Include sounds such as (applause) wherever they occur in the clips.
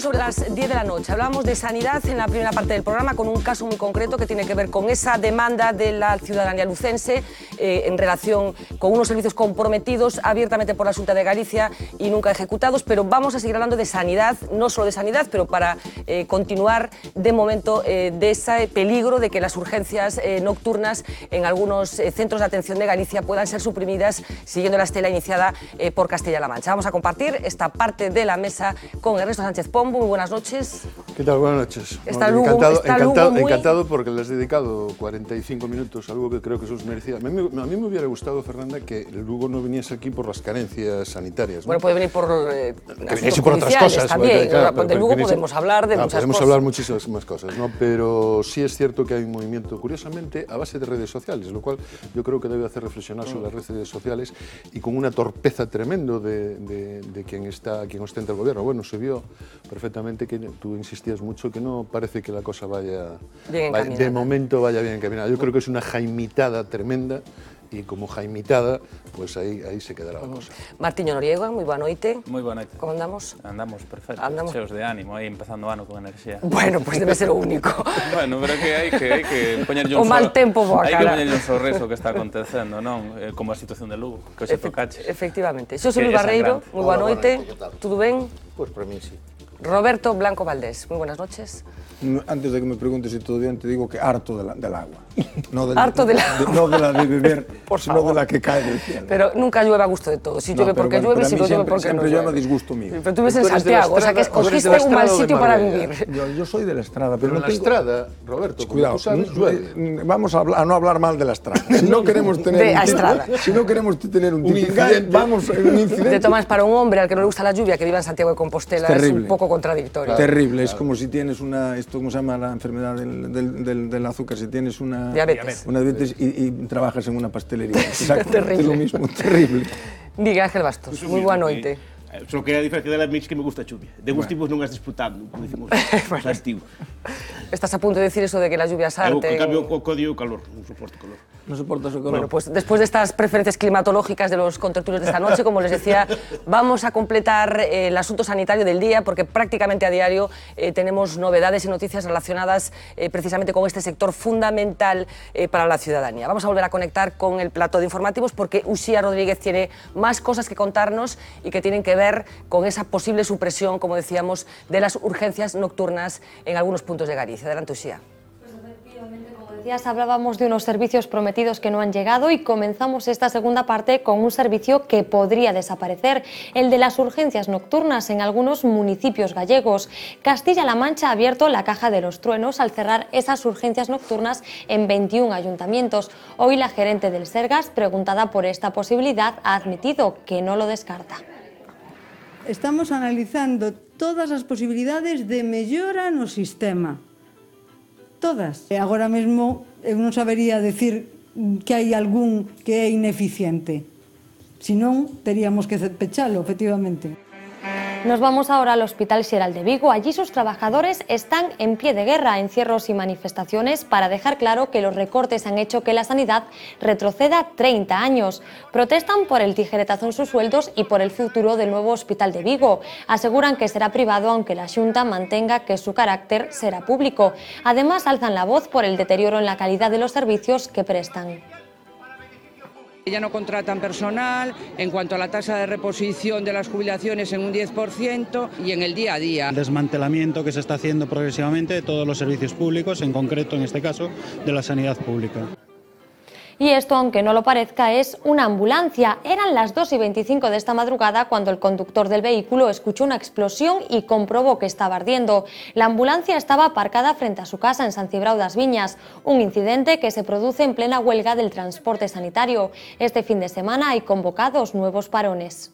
sobre las 10 de la noche. Hablamos de sanidad en la primera parte del programa con un caso muy concreto que tiene que ver con esa demanda de la ciudadanía lucense eh, en relación con unos servicios comprometidos abiertamente por la Junta de Galicia y nunca ejecutados. Pero vamos a seguir hablando de sanidad, no solo de sanidad, pero para eh, continuar de momento eh, de ese peligro de que las urgencias nocturnas en algunos centros de atención de Galicia puedan ser suprimidas siguiendo la estela iniciada por Castilla-La Mancha. Vamos a compartir esta parte de la mesa con Ernesto Sánchez Pom muy buenas noches. ¿Qué tal? Buenas noches. encantado, encantado, porque le has dedicado 45 minutos, algo que creo que es merecida. A mí, a mí me hubiera gustado, Fernanda, que Lugo no viniese aquí por las carencias sanitarias. Bueno, puede venir por. Eh, por otras cosas. También, de Lugo podemos hablar de ah, muchas cosas. hablar muchísimas cosas, ¿no? pero sí es cierto que hay un movimiento, curiosamente, a base de redes sociales, lo cual yo creo que debe hacer reflexionar sobre las redes sociales y con una torpeza tremendo de, quien está quien ostenta el gobierno. Bueno, se vio perfectamente que tú insistías mucho que no parece que la cosa vaya, bien vaya de momento vaya bien encaminada. Yo creo que es una jaimitada tremenda y como jaimitada, pues ahí, ahí se quedará la cosa. Martiño Noriega, muy boa noite. Muy boa noite. ¿Cómo andamos? Andamos perfecto, andamos... cheos de ánimo, ahí empezando o ano con enerxía. Bueno, pues debe ser o único. (laughs) bueno, pero que hay que hay que poñerlle un O mal tempo boa cara. que poñerlle un sorriso que está acontecendo, non? Eh, como a situación de Lugo, que se Efe tocache. Efectivamente. Xosé Luis Barreiro, moi boa noite. Tudo ben? Pois pues para mí sí. Roberto Blanco Valdés. Muy buenas noches antes de que me preguntes si bien, te digo que harto del agua. (laughs) No de la, harto del agua. no de la de beber, (laughs) por sino de la que cae del cielo. Pero nunca llueve a gusto de todos. Si llueve porque llueve, si no llueve porque siempre no llueve. Siempre disgusto mío. Pero tú vives en Santiago, o sea que escogiste un mal sitio para vivir. Yo, soy de la Estrada, pero, no la Estrada, Roberto, Cuidado, tú sabes, mm, mm, Vamos a, no hablar mal de la Estrada. (laughs) Si no queremos tener un Estrada. ¿eh? Si no queremos tener un, incidente, vamos eh, un incidente. Te tomas para un hombre al que no le gusta la lluvia, que viva en Santiago de Compostela, es un poco contradictorio. Terrible, es como si tienes una ¿cómo se llama la enfermedad del, azúcar? Si tienes una diabetes, y, trabajas en una pastelería. (laughs) Exacto, es lo mismo, (laughs) terrible. Diga Ángel Bastos, muy buena noche. Só que a diferencia dela mix que me gusta lluvia De gustivos bueno. non as disputando, como decimos (laughs) Estás a punto de decir eso de que la lluvia salte en cambio, o calor, soporto calor. No soportas calor. Bueno, pues después de estas preferencias climatológicas de los contertulios de esta noche, como les decía, (laughs) vamos a completar eh, el asunto sanitario del día, porque prácticamente a diario eh, tenemos novedades y noticias relacionadas eh, precisamente con este sector fundamental para la ciudadanía. Vamos a volver a conectar con el plato de informativos, porque Usía Rodríguez tiene más cosas que contarnos y que tienen que ver con esa posible supresión, como decíamos, de las urgencias nocturnas en algunos puntos de Galicia. Adelante, pues, como decías, hablábamos de unos servicios prometidos que no han llegado y comenzamos esta segunda parte con un servicio que podría desaparecer, el de las urgencias nocturnas en algunos municipios gallegos. Castilla-La Mancha ha abierto la caja de los truenos al cerrar esas urgencias nocturnas en 21 ayuntamientos. Hoy la gerente del Sergas, preguntada por esta posibilidad, ha admitido que no lo descarta. estamos analizando todas as posibilidades de mellora no sistema. Todas. E agora mesmo eu non sabería decir que hai algún que é ineficiente. Senón, teríamos que pechalo, efectivamente. Nos vamos ahora al Hospital Sierral de Vigo. Allí sus trabajadores están en pie de guerra, encierros y manifestaciones para dejar claro que los recortes han hecho que la sanidad retroceda 30 años. Protestan por el tijeretazo en sus sueldos y por el futuro del nuevo Hospital de Vigo. Aseguran que será privado aunque la Junta mantenga que su carácter será público. Además, alzan la voz por el deterioro en la calidad de los servicios que prestan. Ya no contratan personal, en cuanto a la tasa de reposición de las jubilaciones en un 10% y en el día a día. El desmantelamiento que se está haciendo progresivamente de todos los servicios públicos, en concreto en este caso de la sanidad pública. Y esto, aunque no lo parezca, es una ambulancia. Eran las 2 y 25 de esta madrugada cuando el conductor del vehículo escuchó una explosión y comprobó que estaba ardiendo. La ambulancia estaba aparcada frente a su casa en San Cibraudas Viñas, un incidente que se produce en plena huelga del transporte sanitario. Este fin de semana hay convocados nuevos parones.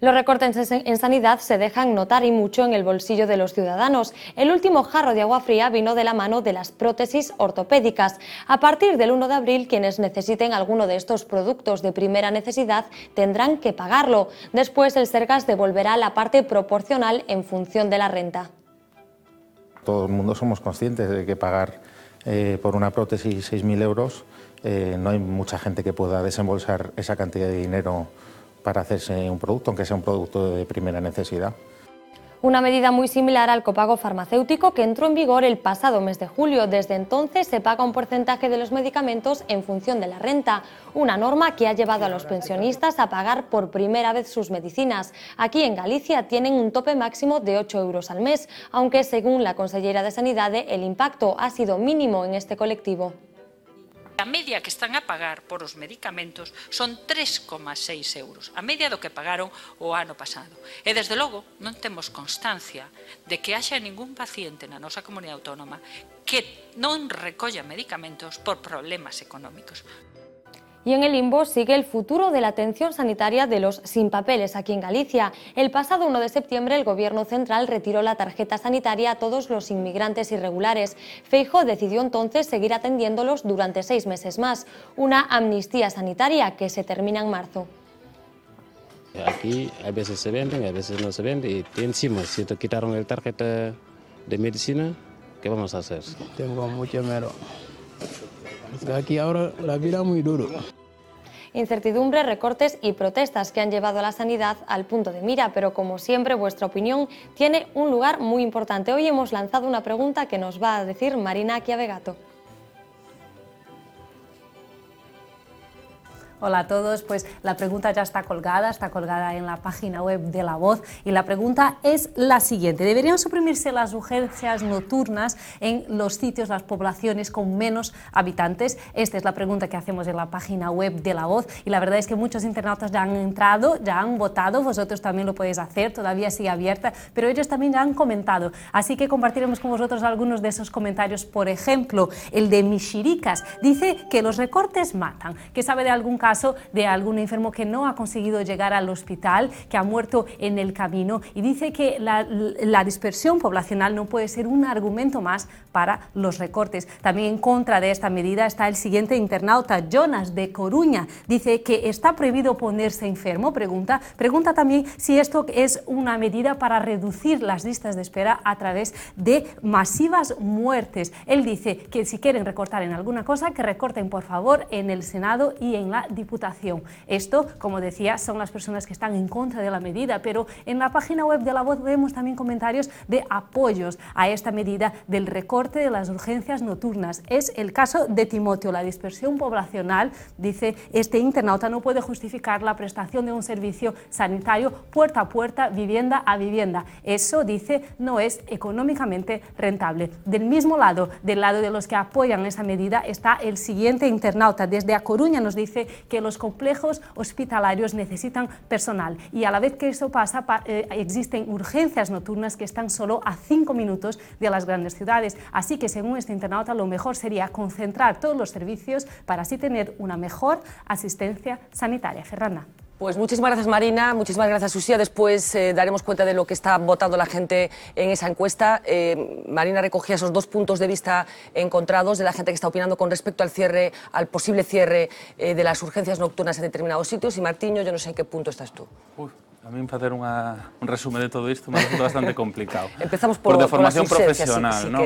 Los recortes en sanidad se dejan notar y mucho en el bolsillo de los ciudadanos. El último jarro de agua fría vino de la mano de las prótesis ortopédicas. A partir del 1 de abril, quienes necesiten alguno de estos productos de primera necesidad tendrán que pagarlo. Después, el Sergas devolverá la parte proporcional en función de la renta. Todo el mundo somos conscientes de que pagar eh, por una prótesis 6.000 euros, eh, no hay mucha gente que pueda desembolsar esa cantidad de dinero para hacerse un producto, aunque sea un producto de primera necesidad. Una medida muy similar al copago farmacéutico que entró en vigor el pasado mes de julio. Desde entonces se paga un porcentaje de los medicamentos en función de la renta, una norma que ha llevado a los pensionistas a pagar por primera vez sus medicinas. Aquí en Galicia tienen un tope máximo de 8 euros al mes, aunque según la consellera de Sanidad el impacto ha sido mínimo en este colectivo. A media que están a pagar por os medicamentos son 3,6 euros, a media do que pagaron o ano pasado. E, desde logo, non temos constancia de que haxa ningún paciente na nosa comunidade autónoma que non recolla medicamentos por problemas económicos. Y en el limbo sigue el futuro de la atención sanitaria de los sin papeles aquí en Galicia. El pasado 1 de septiembre el Gobierno central retiró la tarjeta sanitaria a todos los inmigrantes irregulares. Feijo decidió entonces seguir atendiéndolos durante seis meses más, una amnistía sanitaria que se termina en marzo. Aquí a veces se venden, a veces no se venden y encima si te quitaron el tarjeta de medicina, ¿qué vamos a hacer? Tengo mucho miedo. aquí ahora la vida es muy duro incertidumbre, recortes y protestas que han llevado a la sanidad al punto de mira, pero como siempre vuestra opinión tiene un lugar muy importante. Hoy hemos lanzado una pregunta que nos va a decir Marina Chiavegato. Hola a todos, pues la pregunta ya está colgada, está colgada en la página web de La Voz y la pregunta es la siguiente. ¿Deberían suprimirse las urgencias nocturnas en los sitios, las poblaciones con menos habitantes? Esta es la pregunta que hacemos en la página web de La Voz y la verdad es que muchos internautas ya han entrado, ya han votado, vosotros también lo podéis hacer, todavía sigue abierta, pero ellos también ya han comentado. Así que compartiremos con vosotros algunos de esos comentarios. Por ejemplo, el de Mishiricas dice que los recortes matan, que sabe de algún caso caso de algún enfermo que no ha conseguido llegar al hospital, que ha muerto en el camino y dice que la, dispersión poblacional no puede ser un argumento más para los recortes. También en contra de esta medida está el siguiente internauta, Jonas de Coruña. Dice que está prohibido ponerse enfermo, pregunta. Pregunta también si esto es una medida para reducir las listas de espera a través de masivas muertes. Él dice que si quieren recortar en alguna cosa, que recorten por favor en el Senado y en la Diputación. Esto, como decía, son las personas que están en contra de la medida, pero en la página web de La Voz vemos también comentarios de apoyos a esta medida del recorte de las urgencias nocturnas. Es el caso de Timoteo, la dispersión poblacional, dice este internauta, no puede justificar la prestación de un servicio sanitario puerta a puerta, vivienda a vivienda. Eso, dice, no es económicamente rentable. Del mismo lado, del lado de los que apoyan esa medida, está el siguiente internauta. Desde A Coruña nos dice que los complejos hospitalarios necesitan personal y a la vez que eso pasa eh, existen urgencias nocturnas que están solo a cinco minutos de las grandes ciudades. Así que según este internauta lo mejor sería concentrar todos los servicios para así tener una mejor asistencia sanitaria. Fernanda. Pues muchísimas gracias Marina, muchísimas gracias Susía. Después eh, daremos cuenta de lo que está votando la gente en esa encuesta. Eh, Marina recogía esos dos puntos de vista encontrados de la gente que está opinando con respecto al cierre, al posible cierre eh, de las urgencias nocturnas en determinados sitios. Y Martiño, yo no sé en qué punto estás tú. Uy, A mí hacer un resumen de todo esto me resulta bastante complicado. (laughs) Empezamos por, la de formación profesional, ¿no?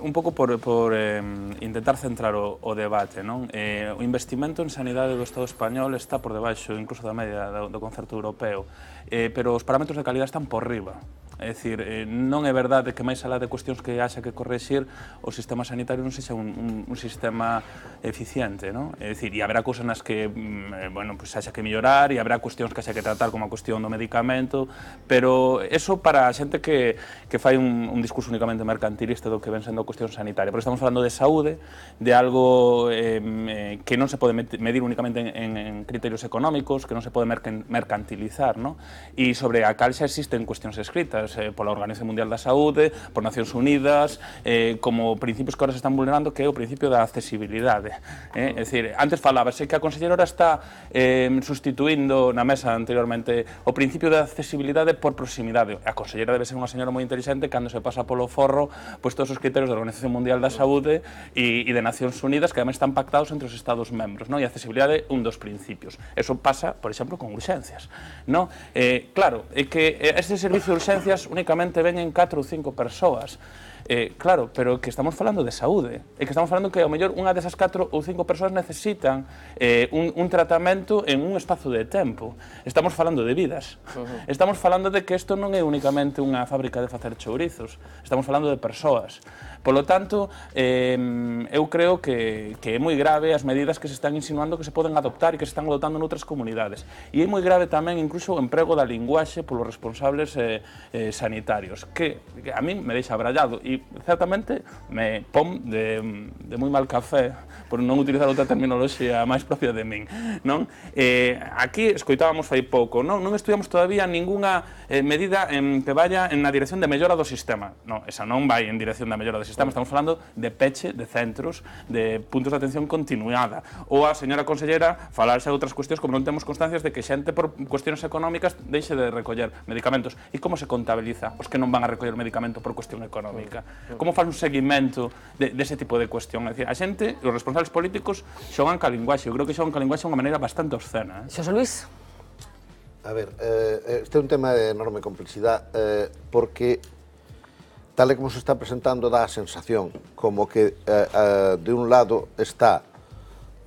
un pouco por, por eh, intentar centrar o, o debate, non? Eh, o investimento en sanidade do Estado español está por debaixo incluso da media do, do concerto europeo, eh, pero os parámetros de calidad están por riba. É dicir, eh, non é verdade que máis alá de cuestións que haxa que correxir, o sistema sanitario non sexa un, un, un sistema eficiente, non? É dicir, e haberá cousas nas que, mm, eh, bueno, pues haxa que mellorar, e haberá cuestións que haxa que tratar como a cuestión do medicamento, pero eso para a xente que, que fai un, un discurso únicamente mercantilista do que ven sendo cuestión sanitaria, porque estamos falando de saúde, de algo eh, que non se pode medir únicamente en, en, en criterios económicos, que non se pode mercantilizar, non? E sobre a cal xa existen cuestións escritas, pois, eh, pola Organización Mundial da Saúde, por Nacións Unidas, eh, como principios que ahora se están vulnerando, que é o principio da accesibilidade. Eh? É dicir, antes falábase que a conselleira está eh, sustituindo na mesa anteriormente o principio da accesibilidade por proximidade. A conselleira debe ser unha señora moi inteligente cando se pasa polo forro pois, todos os criterios da Organización Mundial da Saúde e, e de Nacións Unidas que además están pactados entre os Estados membros. No? E a accesibilidade un dos principios. Eso pasa, por exemplo, con urxencias. No? Eh, claro, é que eh, este servicio de urxencias familias únicamente veñen 4 ou 5 persoas. Eh, claro, pero que estamos falando de saúde, e que estamos falando que ao mellor unha desas 4 ou 5 persoas necesitan eh, un, un tratamento en un espazo de tempo. Estamos falando de vidas. Uh -huh. Estamos falando de que isto non é únicamente unha fábrica de facer chourizos, estamos falando de persoas. Polo tanto, eh, eu creo que, que é moi grave as medidas que se están insinuando que se poden adoptar e que se están adoptando noutras comunidades. E é moi grave tamén incluso o emprego da linguaxe polos responsables eh, eh, sanitarios, que a min me deixa abrallado e certamente me pon de, de moi mal café por non utilizar outra terminoloxía máis propia de min. Non? Eh, aquí escoitábamos fai pouco, non, non estudiamos todavía ningunha eh, medida en, que vaya na dirección de mellora do sistema. Non, esa non vai en dirección da mellora do sistema estamos, estamos de peche de centros, de puntos de atención continuada. O a señora consellera falarse de otras cuestiones como no tenemos constancias de que xente por cuestiones económicas deixe de recoller medicamentos. ¿Y e cómo se contabiliza Pues que no van a recoller medicamento por cuestión económica? Como faz un seguimento de, ese tipo de cuestión? Es decir, a xente, os responsables políticos son ca linguaxe. Eu creo que son ca linguaxe de unha maneira bastante obscena. Eh? Luis? A ver, eh, eh, este es un tema de enorme complexidade eh, porque tal e como se está presentando, dá a sensación como que, eh, eh, de un lado, está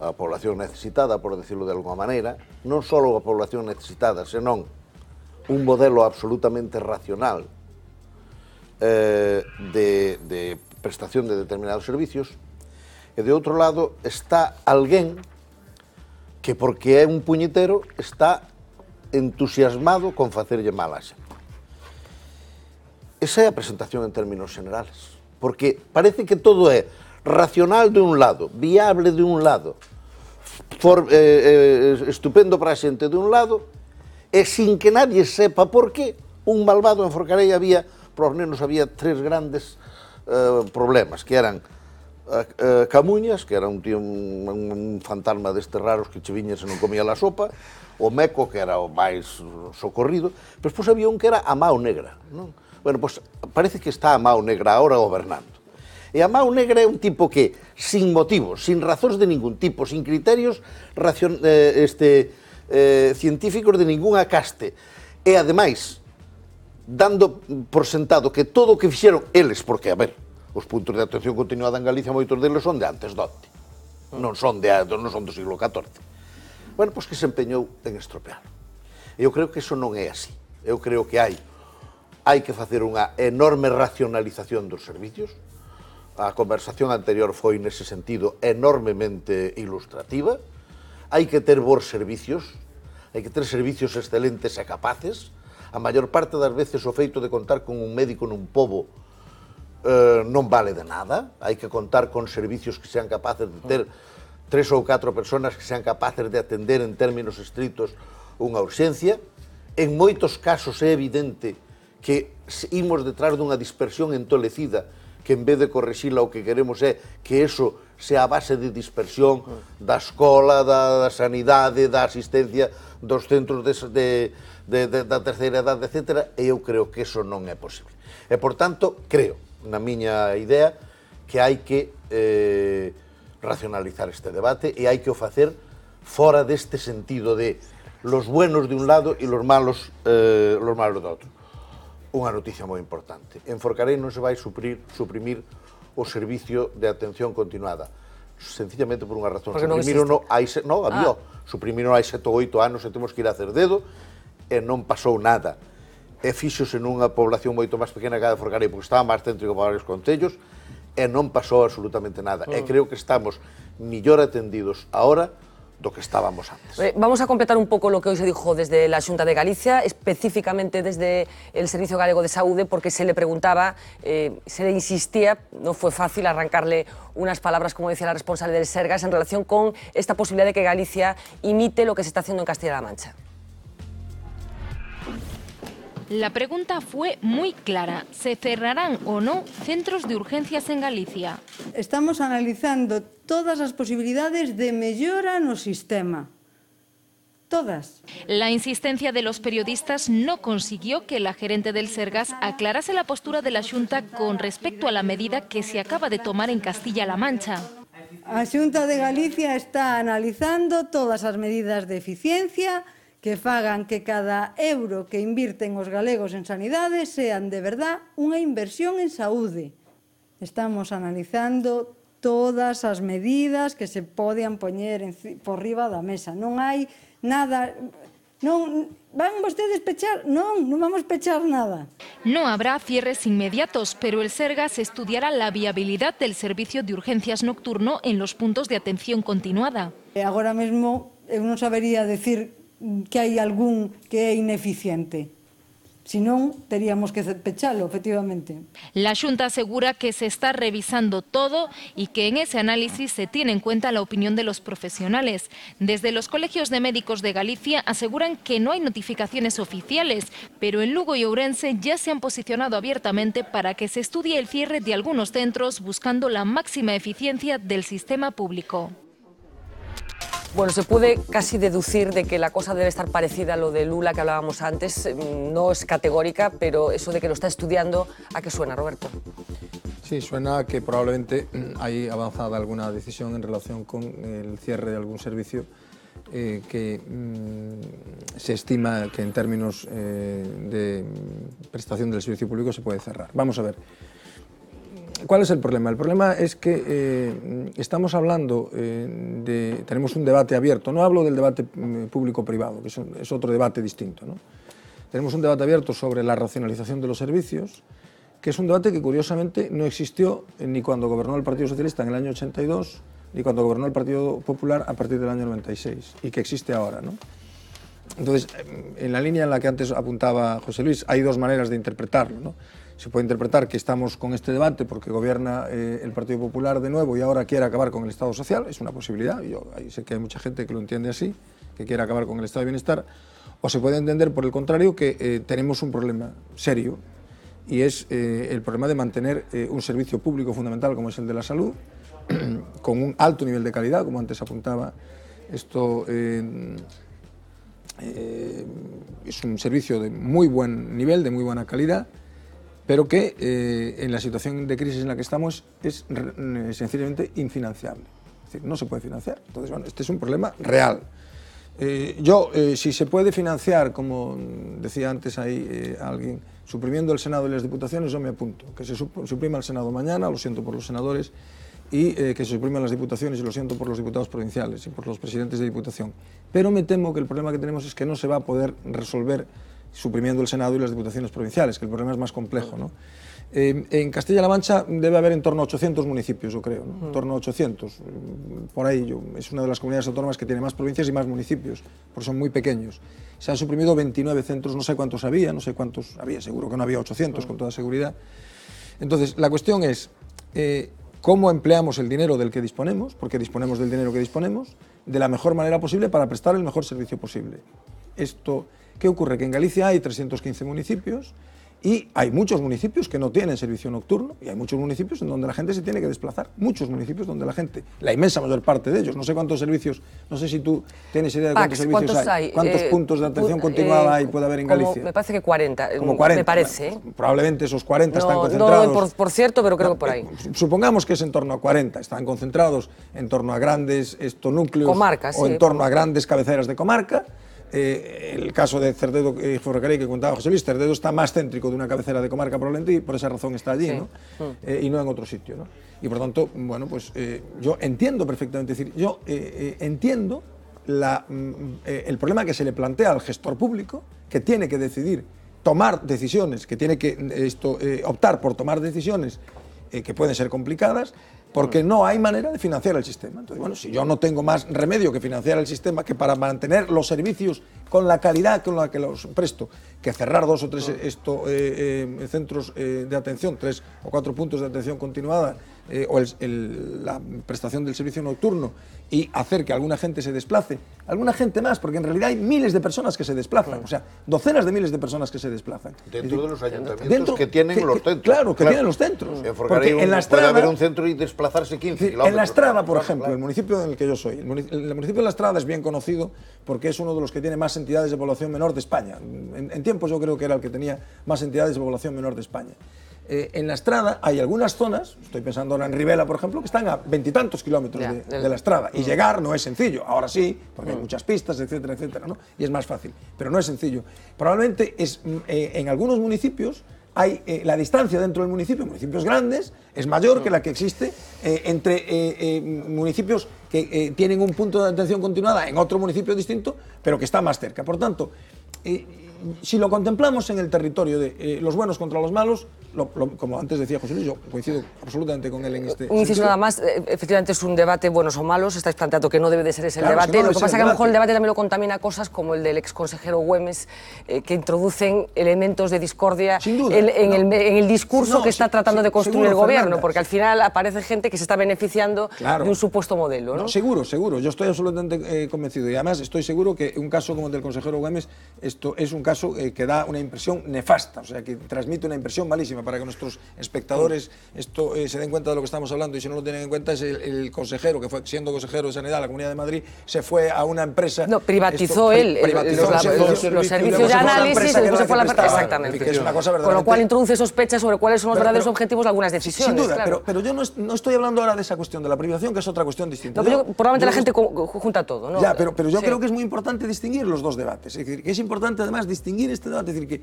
a población necesitada, por decirlo de alguma maneira, non só a población necesitada, senón un modelo absolutamente racional eh, de, de prestación de determinados servicios, e de outro lado está alguén que porque é un puñetero está entusiasmado con facerlle mal a xente. Esa é a presentación en términos generales. Porque parece que todo é racional de un lado, viable de un lado, for, eh, eh, estupendo para a xente de un lado, e sin que nadie sepa por qué un malvado en Forcarei había, para os nenos había tres grandes eh, problemas, que eran eh, eh Camuñas, que era un tío, un, un fantasma destes raros que che viña se non comía la sopa, o Meco, que era o máis socorrido, pero pois, había un que era a Mao Negra, non? Bueno, pues, parece que está a Mao Negra agora gobernando. E a Mao Negra é un tipo que, sin motivos, sin razóns de ningún tipo, sin criterios racion, eh, este, eh, científicos de ninguna caste, e ademais, dando por sentado que todo o que fixeron eles, porque, a ver, os puntos de atención continuada en Galicia, moitos deles son de antes dote, non son, de, non son do siglo XIV. Bueno, pois que se empeñou en estropear. Eu creo que eso non é así. Eu creo que hai hai que facer unha enorme racionalización dos servicios. A conversación anterior foi nese sentido enormemente ilustrativa. Hai que ter bons servicios, hai que ter servicios excelentes e capaces. A maior parte das veces o feito de contar con un médico nun pobo eh, non vale de nada. Hai que contar con servicios que sean capaces de ter tres ou catro personas que sean capaces de atender en términos estritos unha urxencia. En moitos casos é evidente que imos detrás dunha dispersión entolecida que en vez de correxila o que queremos é que eso sea a base de dispersión da escola, da, da sanidade, da asistencia, dos centros de, de, de, de, da terceira edade, etc. E eu creo que eso non é posible. E, por tanto, creo, na miña idea, que hai que eh, racionalizar este debate e hai que o facer fora deste sentido de los buenos de un lado e los malos, eh, los malos do outro unha noticia moi importante. En Forcarei non se vai suprir, suprimir o servicio de atención continuada. Sencillamente por unha razón. Porque non existe. Non, ah. hai, no, había, ah. suprimiro hai seto ou oito anos e temos que ir a hacer dedo e non pasou nada. E fíxose nunha población moito máis pequena que a de Forcarei, porque estaba máis céntrico para varios concellos, e non pasou absolutamente nada. Ah. E creo que estamos millor atendidos ahora que estábamos antes. Eh, vamos a completar un poco lo que hoy se dijo desde la Junta de Galicia, específicamente desde el Servicio Galego de Saúde, porque se le preguntaba, eh, se le insistía, no fue fácil arrancarle unas palabras, como decía la responsable del Sergas, en relación con esta posibilidad de que Galicia imite lo que se está haciendo en Castilla-La Mancha. La pregunta fue muy clara. ¿Se cerrarán o no centros de urgencias en Galicia? Estamos analizando todas las posibilidades de en el sistema. Todas. La insistencia de los periodistas no consiguió que la gerente del Sergas aclarase la postura de la Junta con respecto a la medida que se acaba de tomar en Castilla-La Mancha. La Junta de Galicia está analizando todas las medidas de eficiencia, que fagan que cada euro que invirten os galegos en sanidade sean de verdad unha inversión en saúde. Estamos analizando todas as medidas que se poden poñer en, por riba da mesa. Non hai nada... Non, ¿Van ustedes pechar? Non, non vamos pechar nada. No habrá cierres inmediatos, pero el Sergas estudiará la viabilidad del servicio de urgencias nocturno en los puntos de atención continuada. agora mesmo eu non sabería decir que hay algún que es ineficiente. Si no, teríamos que sospecharlo, efectivamente. La Junta asegura que se está revisando todo y que en ese análisis se tiene en cuenta la opinión de los profesionales. Desde los colegios de médicos de Galicia aseguran que no hay notificaciones oficiales, pero en Lugo y Ourense ya se han posicionado abiertamente para que se estudie el cierre de algunos centros buscando la máxima eficiencia del sistema público. Bueno, se puede casi deducir de que la cosa debe estar parecida a lo de Lula que hablábamos antes. Mm, no es categórica, pero eso de que lo está estudiando, ¿a qué suena, Roberto? Sí, suena a que probablemente mm, hay avanzada alguna decisión en relación con el cierre de algún servicio eh, que mm, se estima que en términos eh, de prestación del servicio público se puede cerrar. Vamos a ver. ¿Cuál es el problema? El problema es que eh, estamos hablando eh, de. Tenemos un debate abierto. No hablo del debate mm, público-privado, que es, otro debate distinto. Tenemos un debate abierto sobre la racionalización de los servicios, que es un debate que curiosamente no existió ni cuando gobernó el Partido Socialista en el año 82, ni cuando gobernó el Partido Popular a partir del año 96, y que existe ahora. Entonces, en la línea en la que antes apuntaba José Luis, hay dos maneras de interpretarlo. ¿no? se puede interpretar que estamos con este debate porque gobierna eh, el Partido Popular de nuevo y ahora quiere acabar con el Estado Social, es una posibilidad, yo sé que hay mucha gente que lo entiende así, que quiere acabar con el Estado de Bienestar, o se puede entender por el contrario que eh, tenemos un problema serio y es eh, el problema de mantener un servicio público fundamental como es el de la salud, (clears throat) con un alto nivel de calidad, como antes apuntaba esto. es un servicio de muy buen nivel, de muy buena calidad, pero que eh, en la situación de crisis en la que estamos es eh, sencillamente infinanciable. Es decir, no se puede financiar. Entonces, bueno, este es un problema real. Eh, yo, si se puede financiar, como decía antes ahí alguien, suprimiendo el Senado y las diputaciones, yo me apunto. Que se suprima el Senado mañana, lo siento por los senadores, y que se supriman las diputaciones, y lo siento por los diputados provinciales y por los presidentes de diputación. Pero me temo que el problema que tenemos es que no se va a poder resolver suprimiendo el Senado y las diputaciones provinciales, que el problema es más complejo. ¿no? Eh, en Castilla-La Mancha debe haber en torno a 800 municipios, yo creo, en torno a 800. Mm, por ahí es una de las comunidades autónomas que tiene más provincias y más municipios, porque son muy pequeños. Se han suprimido 29 centros, no sé cuántos había, no sé cuántos había, seguro que no había 800 con toda seguridad. Entonces, la cuestión es eh, cómo empleamos el dinero del que disponemos, porque disponemos del dinero que disponemos, de la mejor manera posible para prestar el mejor servicio posible. Esto ¿Qué ocurre? Que en Galicia hay 315 municipios y hay muchos municipios que no tienen servicio nocturno y hay muchos municipios en donde la gente se tiene que desplazar, muchos municipios donde la gente, la inmensa mayor parte de ellos, no sé cuántos servicios, no sé si tú tienes idea de cuántos servicios hay, cuántos eh, puntos de atención continuada hay, puede haber en Galicia. Me parece que 40, como me parece. ¿eh? Probablemente esos 40 están concentrados. No, por, por cierto, pero creo que por ah, ahí. Eh, supongamos que es en torno a 40, están concentrados en torno a grandes estos núcleos o en torno a grandes cabeceras de comarca eh, el caso de Cerdedo y que contaba José Luis, Cerdedo está más céntrico de una cabecera de comarca probablemente y por esa razón está allí, mm. eh, y no en otro sitio, Y por tanto, bueno, pues eh, yo entiendo perfectamente, decir, yo entiendo mm, el problema que se le plantea al gestor público, que tiene que decidir, tomar decisiones, que tiene que esto, optar por tomar decisiones que pueden ser complicadas, porque no hay manera de financiar el sistema. Entonces, bueno, si yo no tengo más remedio que financiar el sistema que para mantener los servicios con la calidad con la que los presto, que cerrar dos o tres esto, eh, eh, centros eh, de atención, tres o cuatro puntos de atención continuada, o el, la prestación del servicio nocturno, y hacer que alguna gente se desplace, alguna gente más, porque en realidad hay miles de personas que se desplazan, o sea, docenas de miles de personas que se desplazan. Dentro de los ayuntamientos que tienen los centros. Claro, que tienen los centros. En porque en las un centro y desplazarse 15 En La Estrada, por ejemplo, el municipio en el que yo soy. El municipio de La Estrada es bien conocido porque es uno de los que tiene más entidades de población menor de España. En, tiempos yo creo que era el que tenía más entidades de población menor de España. Eh, en la Estrada hay algunas zonas, estoy pensando ahora en Rivela, por ejemplo, que están a veintitantos kilómetros de, la Estrada. Y mm. llegar no es sencillo. Ahora sí, porque hay mm. muchas pistas, etcétera, etcétera, ¿no? Y es más fácil. Pero no es sencillo. Probablemente es, mm, eh, en algunos municipios hay eh, la distancia dentro del municipio, municipios grandes, es mayor que la que existe eh, entre eh, municipios que tienen un punto de atención continuada en otro municipio distinto, pero que está más cerca. Por tanto, si lo contemplamos en el territorio de los buenos contra los malos, como antes decía José Luis, yo coincido absolutamente con él en este. Un inciso nada más, eh, efectivamente es un debate buenos o malos, estáis planteando que no debe de ser ese el debate. lo que pasa es que a lo mejor el debate también lo contamina cosas como el del ex consejero Güemes, eh, que introducen elementos de discordia en, el, discurso que está tratando de construir el gobierno, porque al final aparece gente que se está beneficiando de un supuesto modelo. seguro, seguro, yo estoy absolutamente eh, convencido y además estoy seguro que un caso como el del consejero Güemes, esto es un caso que da una impresión nefasta, o sea, que transmite una impresión malísima para que nuestros espectadores esto, eh, se den cuenta de lo que estamos hablando y si no lo tienen en cuenta, es el, consejero que fue siendo consejero de Sanidad de la Comunidad de Madrid, se fue a una empresa. No, privatizó él los, servicios de análisis, se fue a la empresa. Exactamente. Con lo cual introduce sospechas sobre cuáles son los verdaderos objetivos de algunas decisiones. Sin duda, pero, yo no, no, estoy hablando ahora de esa cuestión, de la privación, que es otra cuestión distinta. probablemente la gente junta todo, ¿no? Ya, pero, pero yo creo que es muy importante distinguir los dos debates. Es decir, que es importante además distinguir este debate. decir, que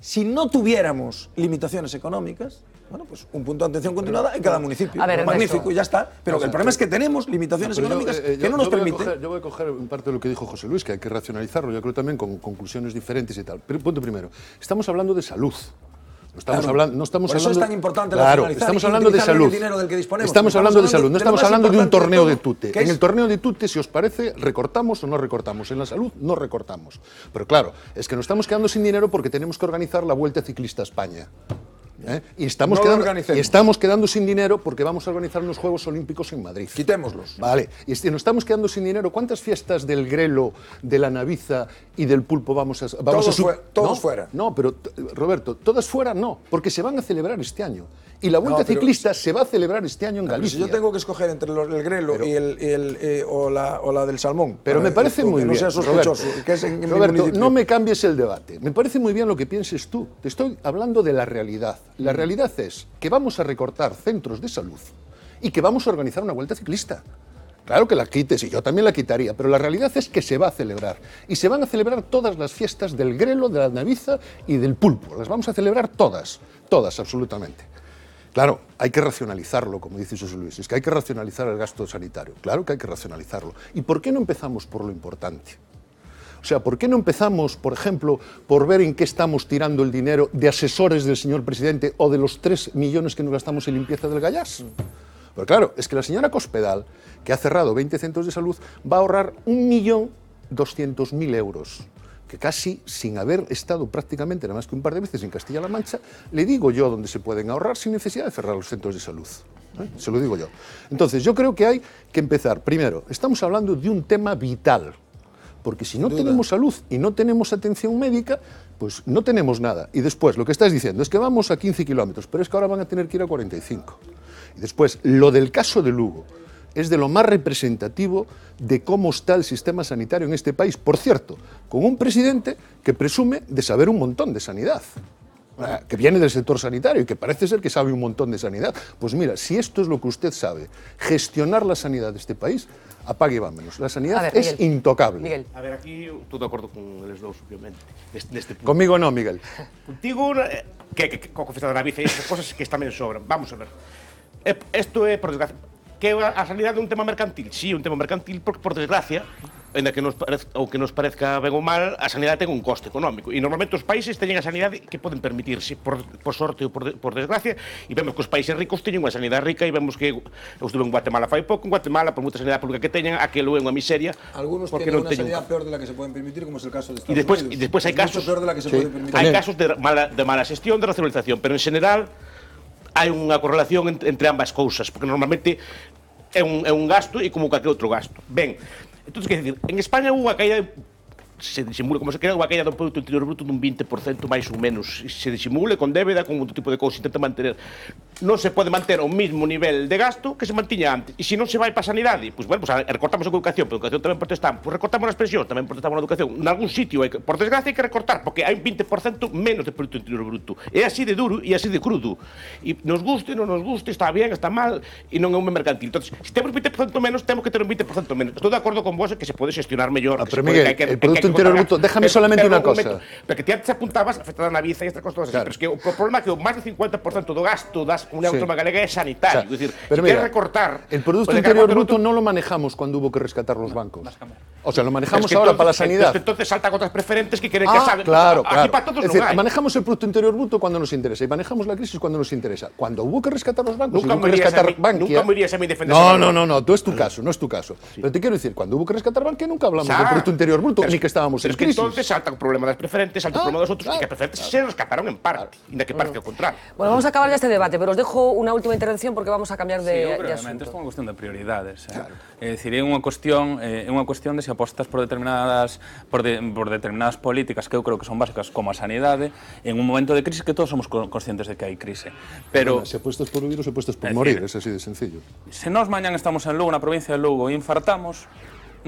si no tuviéramos limitaciones económicas, bueno, pues un punto de atención continuada en cada municipio. Magnífico, ya está. Pero el problema es que tenemos limitaciones económicas eh, eh, que no nos permiten. yo voy a coger parte de lo que dijo José Luis, que hay que racionalizarlo, yo creo también con conclusiones diferentes y tal. Pero, punto primero, estamos hablando de salud. No estamos hablando, no estamos Por eso es tan importante claro, estamos hablando de salud. estamos, hablando de salud, no estamos hablando de un torneo de, tute. En el torneo de tute, si os parece, recortamos o no recortamos. En la salud no recortamos. Pero claro, es que nos estamos quedando sin dinero porque tenemos que organizar la Vuelta Ciclista España. ¿eh? Y, estamos quedando, estamos quedando sin dinero porque vamos a organizar unos Juegos Olímpicos en Madrid. Quitémoslos. Vale. Y nos estamos quedando sin dinero, ¿cuántas fiestas del grelo, de la naviza y del pulpo vamos a... Vamos todos a todos fuera. No, pero Roberto, todas fuera no, porque se van a celebrar este año y la Vuelta Ciclista se va a celebrar este año en ah, Galicia. yo tengo que escoger entre el grelo y eh, o, la, del salmón. Pero me parece muy bien. No no me cambies el debate. Me parece muy bien lo que pienses tú. Te estoy hablando de la realidad. La mm. realidad es que vamos a recortar centros de salud y que vamos a organizar una Vuelta Ciclista. Claro que la quites y yo también la quitaría, pero la realidad es que se va a celebrar. Y se van a celebrar todas las fiestas del grelo, de la naviza y del pulpo. Las vamos a celebrar todas, todas absolutamente. Claro, hay que racionalizarlo, como dice José Luis, es que hay que racionalizar el gasto sanitario, claro que hay que racionalizarlo. ¿Y por qué no empezamos por lo importante? O sea, ¿por qué no empezamos, por ejemplo, por ver en qué estamos tirando el dinero de asesores del señor presidente o de los 3 millones que nos gastamos en limpieza del Gallás? Pero pues claro, es que la señora Cospedal, que ha cerrado 20 centros de salud, va a ahorrar 1.200.000 euros que casi sin haber estado prácticamente nada más que un par de veces en Castilla-La Mancha, le digo yo dónde se pueden ahorrar sin necesidad de cerrar los centros de salud. ¿eh? Se lo digo yo. Entonces, yo creo que hay que empezar. Primero, estamos hablando de un tema vital, porque si no tenemos salud y no tenemos atención médica, pues no tenemos nada. Y después, lo que estás diciendo es que vamos a 15 kilómetros, pero es que ahora van a tener que ir a 45. Y después, lo del caso de Lugo es de lo más representativo de cómo está el sistema sanitario en este país. Por cierto, con un presidente que presume de saber un montón de sanidad ah, que viene del sector sanitario y que parece ser que sabe un montón de sanidad. Pues mira, si esto es lo que usted sabe, gestionar la sanidad de este país, apague y vámonos. La sanidad es intocable. Miguel. A ver, aquí estoy de acuerdo con el eslogan, obviamente. Este, este Conmigo no, Miguel. Contigo, eh, que, que, que, de la esas cosas que también sobran. Vamos a ver. Eh, esto es, por que a sanidade un tema mercantil? Si, sí, un tema mercantil, por, por desgracia, ainda que nos parezca, ou que nos parezca ben ou mal, a sanidade ten un coste económico. E normalmente os países teñen a sanidade que poden permitirse, por, por sorte ou por, por desgracia, e vemos que os países ricos teñen unha sanidade rica e vemos que eu estuve en Guatemala fai pouco, en Guatemala, por moita sanidade pública que teñan, aquilo é unha miseria. Algunos porque teñen non teñen sanidade peor de la que se poden permitir, como es el caso de Estados y después, Unidos. E despois hai casos... Peor de la que se sí. poden permitir. Hai casos de mala, de mala xestión, de racionalización, pero en general hai unha correlación entre ambas cousas, porque normalmente é un, é un gasto e como calquer outro gasto. Ben, entón, que decir, en España hubo unha caída de se disimule, como se quere, unha aquella do Producto Interior Bruto dun 20% máis ou menos. Se disimule con débeda, con outro tipo de cousa, intenta manter. Non se pode manter o mismo nivel de gasto que se mantiña antes. E se non se vai para a sanidade, pois, bueno, pois recortamos a educación, pero a educación tamén protestamos. Pois recortamos as pensións, tamén protestamos a educación. En algún sitio, hai que, por desgracia, hai que recortar, porque hai un 20% menos de Producto Interior Bruto. É así de duro e así de crudo. E nos guste, non nos guste, está bien, está mal, e non é un mercantil. Entón, se temos 20% menos, temos que ter un 20% menos. Estou de acordo con vos que se pode gestionar mellor, ah, Pero, que se pode, Miguel, que hai el que, interior interior Déjame solamente una cosa. Porque te antes apuntabas a la visa Naviza y estas cosas pero es que el problema es que más del 50% de gasto das una sí. autónoma galega sanitario, es decir, pero mira, recortar... El Producto pues Interior Bruto no lo manejamos cuando hubo que rescatar los bancos. O sea, lo manejamos ahora para la eh, sanidad. Entonces, entonces salta con otras preferentes que quieren que que ah, salga. Claro, Aquí claro. Para todos es decir, manejamos el Producto Interior Bruto cuando nos interesa y manejamos la crisis cuando nos interesa. Cuando hubo que rescatar los bancos, nunca hubo que rescatar Nunca me irías a mi defensa. No, no, no, no, tú es tu caso, no es tu caso. Pero te quiero decir, cuando hubo que rescatar Bankia nunca hablamos de del Producto Interior Bruto ni que estábamos en es crisis. Que entonces salta el problema de las preferentes, salta el ah, problema de los otros y que las preferentes se rescataron en parte, y de qué parte o contrario. Bueno, vamos a acabar ya este debate, pero os dejo una última intervención porque vamos a cambiar de, asunto. es una cuestión de prioridades. ¿eh? Es decir, es una cuestión, eh, cuestión de apostas por determinadas, por, de, por determinadas políticas que eu creo que son básicas como a sanidade, en un momento de crise que todos somos conscientes de que hai crise. Pero... Bueno, se apostas por vivir ou se apostas por morir, decir, es así de sencillo. Se nós mañán estamos en Lugo, na provincia de Lugo, e infartamos,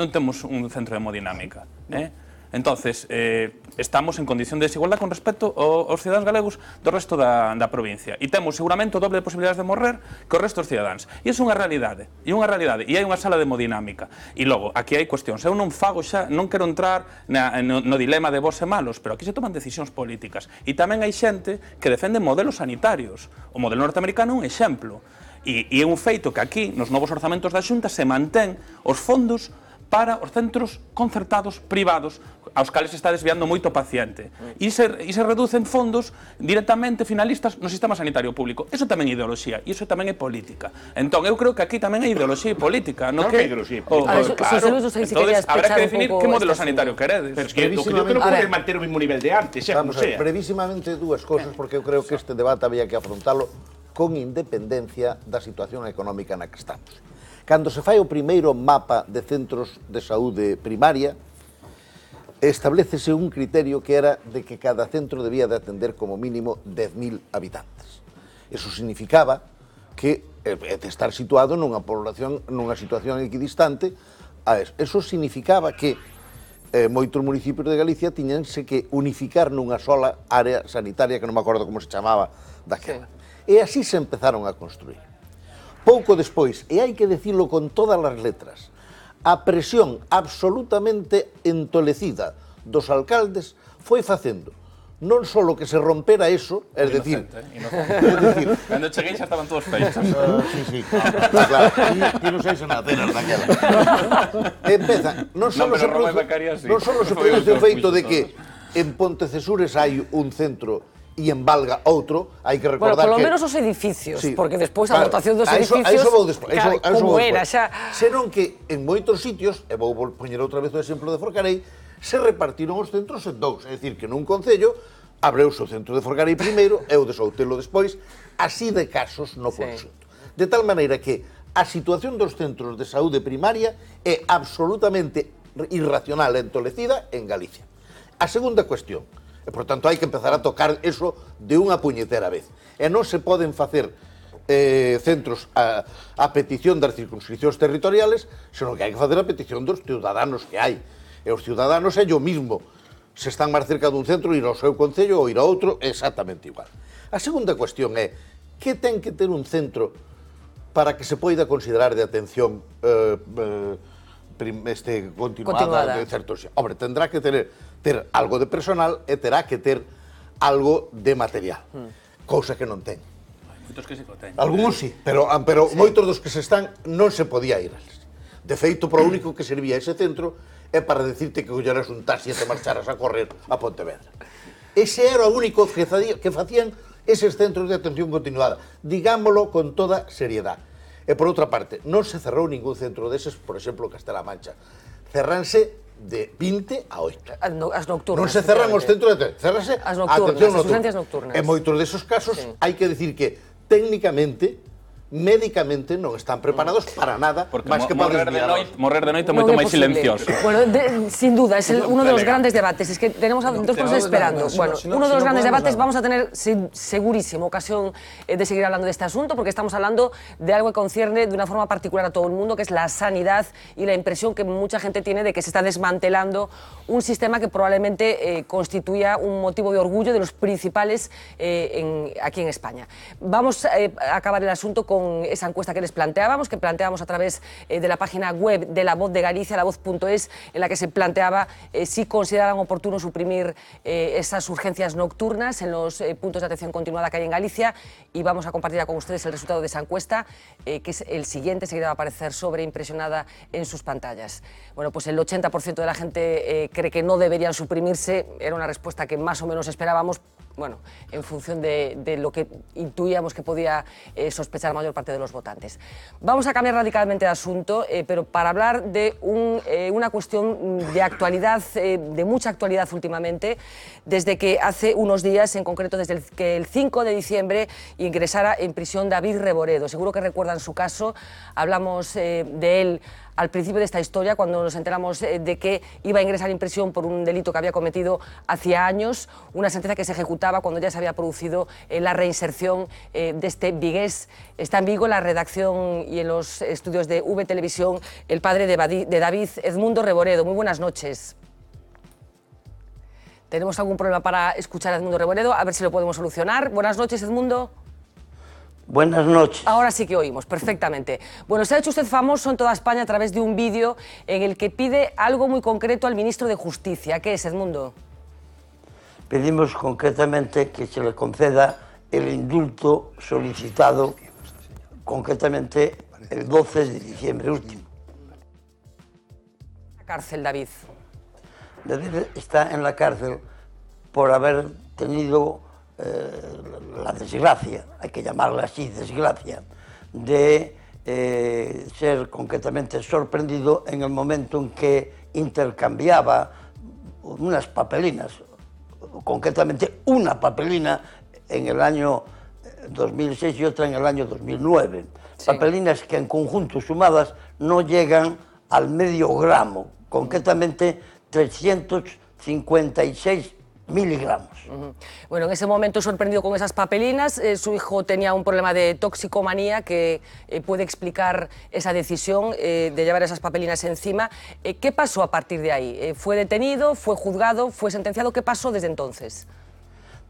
non temos un centro de hemodinámica. Eh? Entonces, eh, estamos en condición de desigualdad con respecto aos cidadáns galegos do resto da, da provincia. E temos seguramente o doble de posibilidades de morrer que o resto dos cidadáns. E é unha realidade, e unha realidade, e hai unha sala de hemodinámica. E logo, aquí hai cuestións. Eu non fago xa, non quero entrar na, no, no dilema de vos e malos, pero aquí se toman decisións políticas. E tamén hai xente que defende modelos sanitarios. O modelo norteamericano é un exemplo. E, e é un feito que aquí, nos novos orzamentos da Xunta, se mantén os fondos para os centros concertados privados aos cales está desviando moito paciente. E se, e se reducen fondos directamente finalistas no sistema sanitario público. Eso tamén é ideoloxía, e iso tamén é política. Entón, eu creo que aquí tamén é ideoloxía e política. No claro que, que ideoloxía e política. O, oh, claro, so, so, entonces, habrá que definir que modelo este sanitario sí. queredes. Pero que, que eu creo que manter o mismo nivel de antes, xa Vamos ver, Brevísimamente dúas cosas, porque eu creo que este debate había que afrontalo con independencia da situación económica na que estamos. Cando se fai o primeiro mapa de centros de saúde primaria, establecese un criterio que era de que cada centro debía de atender como mínimo 10.000 habitantes. Eso significaba que eh, eh, de estar situado nunha población nunha situación equidistante a eso. Eso significaba que eh, moitos municipios de Galicia tiñanse que unificar nunha sola área sanitaria que non me acordo como se chamaba daquela. Sí. E así se empezaron a construir pouco despois, e hai que dicirlo con todas as letras, a presión absolutamente entolecida dos alcaldes foi facendo non só que se rompera eso, es inocente, decir... Eh, inocente, decir Cando cheguei xa estaban todos feitos. Uh, ah, sí, sí, está ah, claro. E non sei se naceras daquela. Empeza, non só se, produce, non só se produce o feito de que en Pontecesures hai un centro e en Valga outro, hai que recordar bueno, por que... menos os edificios, sí, porque despois a claro, votación dos a eso, edificios... A eso vou despois, claro, a eso, como era, xa... Senón que en moitos sitios, e vou poñer outra vez o exemplo de Forcarei, se repartiron os centros en dous, é dicir, que nun concello abreuse o centro de Forcarei primeiro e o de Soutelo despois, así de casos no sí. De tal maneira que a situación dos centros de saúde primaria é absolutamente irracional e entolecida en Galicia. A segunda cuestión, E, por tanto, hai que empezar a tocar eso de unha puñetera vez. E non se poden facer eh, centros a, a petición das circunscripcións territoriales, senón que hai que facer a petición dos ciudadanos que hai. E os ciudadanos é yo mismo. Se están máis cerca dun centro, ir ao seu concello ou ir a outro, é exactamente igual. A segunda cuestión é, que ten que ter un centro para que se poida considerar de atención eh, eh, este, continuada, continuada. de certos... Hombre, tendrá que tener ter algo de personal e terá que ter algo de material, mm. cousa que non ten. Moitos que se teñen. Algúns sí, pero, ah, pero sí. moitos dos que se están non se podía ir. De feito, para o único que servía ese centro é para decirte que colleras un taxi e te marcharas a correr a Pontevedra. Ese era o único que, que facían eses centros de atención continuada. Digámoslo con toda seriedade. E por outra parte, non se cerrou ningún centro deses, por exemplo, Castela Mancha. Cerranse de 20 a 8. As, no, as nocturnas. Non se cerran os centros de cerrase as nocturnas, atención as nocturna. nocturnas. En moitos desos casos sí. hai que decir que técnicamente médicamente no están preparados mm. para nada Porque más que para morrer de, noche... morrer de noche moito silencioso. Bueno, sin duda, es uno de los grandes debates. Es que tenemos a dos personas esperando. bueno, uno de los grandes debates vamos a tener segurísimo ocasión eh, de seguir hablando de este asunto porque estamos hablando de algo que concierne de una forma particular a todo el mundo, que es la sanidad y la impresión que mucha gente tiene de que se está desmantelando un sistema que probablemente eh, constituía un motivo de orgullo de los principales eh, en, aquí en España. Vamos a acabar el asunto con esa encuesta que les planteábamos, que planteábamos a través eh, de la página web de La Voz de Galicia, lavoz.es, en la que se planteaba eh, si consideraban oportuno suprimir eh, esas urgencias nocturnas en los puntos de atención continuada que hay en Galicia. Y vamos a compartir con ustedes el resultado de esa encuesta, que es el siguiente, se va a aparecer sobreimpresionada en sus pantallas. Bueno, pues el 80% de la gente cree que no deberían suprimirse, era una respuesta que más o menos esperábamos bueno, en función de, lo que intuíamos que podía eh, sospechar la mayor parte de los votantes. Vamos a cambiar radicalmente de asunto, eh, pero para hablar de eh, una cuestión de actualidad, de mucha actualidad últimamente, desde que hace unos días, en concreto desde que el 5 de diciembre ingresara en prisión David Reboredo. Seguro que recuerdan su caso, hablamos de él al principio de esta historia, cuando nos enteramos eh, de que iba a ingresar en prisión por un delito que había cometido hacía años, una sentencia que se ejecutaba cuando ya se había producido eh, la reinserción eh, de este vigués. Está en Vigo la redacción y en los estudios de V Televisión el padre de David, Edmundo Reboredo. Muy buenas noches. Tenemos algún problema para escuchar a Edmundo Reboredo, a ver si lo podemos solucionar. Buenas noches, Edmundo. Buenas noches. Ahora sí que oímos, perfectamente. Bueno, se ha hecho usted famoso en toda España a través de un vídeo en el que pide algo muy concreto al ministro de Justicia. ¿Qué es, Edmundo? Pedimos concretamente que se le conceda el indulto solicitado concretamente el 12 de diciembre último. La cárcel, David. David está en la cárcel por haber tenido eh, la desgracia, hay que llamarla así, desgracia, de eh, ser concretamente sorprendido en el momento en que intercambiaba unas papelinas, concretamente una papelina en el año 2006 eh, y otra en el año 2009. Papelinas que en conjunto sumadas no llegan al medio gramo, concretamente 356 miligramos. Bueno, en ese momento sorprendido con esas papelinas, eh, su hijo tenía un problema de toxicomanía que eh, puede explicar esa decisión eh, de llevar esas papelinas encima. ¿Qué pasó a partir de ahí? ¿Fue detenido? ¿Fue juzgado? ¿Fue sentenciado? ¿Qué pasó desde entonces?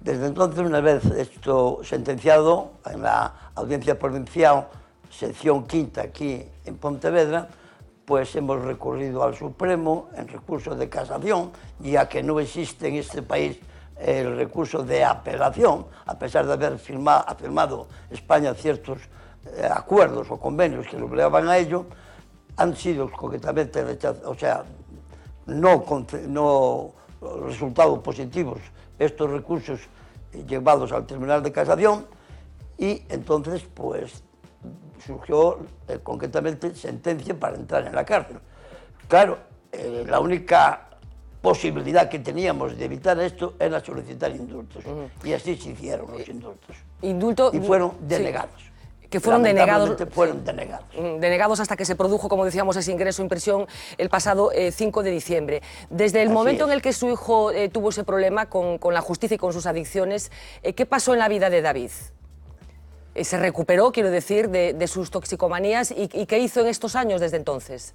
Desde entonces, una vez esto sentenciado en la audiencia provincial, sección quinta aquí en Pontevedra, pues hemos recurrido al Supremo en recursos de casación, ya que no existe en este país el recurso de apelación, a pesar de haber firmado España ciertos eh, acuerdos o convenios que lo obligaban a ello, han sido concretamente rechazados, o sea, no, no resultados positivos estos recursos llevados al Tribunal de Casación y entonces pues surgió eh, concretamente sentencia para entrar en la cárcel. Claro, eh, la única posibilidad que teníamos de evitar esto era solicitar indultos. Y así se hicieron los indultos. Indulto, y fueron denegados. que fueron denegados, fueron mm, denegados. hasta que se produjo, como decíamos, ese ingreso en prisión el pasado 5 eh, de diciembre. Desde el momento en el que su hijo tuvo ese problema con, la justicia y con sus adicciones, ¿qué pasó en la vida de David? Eh, se recuperó, quiero decir, de, sus toxicomanías y, qué hizo en estos años desde entonces.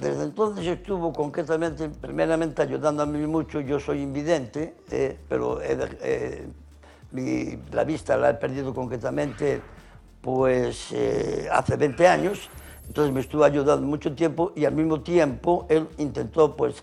Desde entonces estuvo concretamente, primeramente ayudándome mucho, yo soy invidente, eh, pero eh, la vista la he perdido concretamente pues hace 20 años, entonces me estuvo ayudando mucho tiempo y al mismo tiempo él intentó pues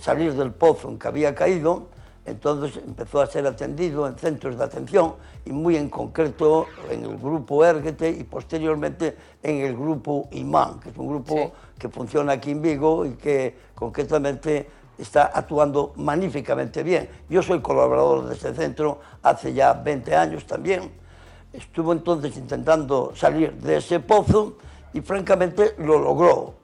salir del pozo en que había caído entonces empezó a ser atendido en centros de atención y muy en concreto en el grupo Ergete... y posteriormente en el grupo Imán, que es un grupo que funciona aquí en Vigo y que concretamente está actuando magníficamente bien. Yo soy colaborador de ese centro hace ya 20 años también. Estuvo entonces intentando salir de ese pozo y francamente lo logró.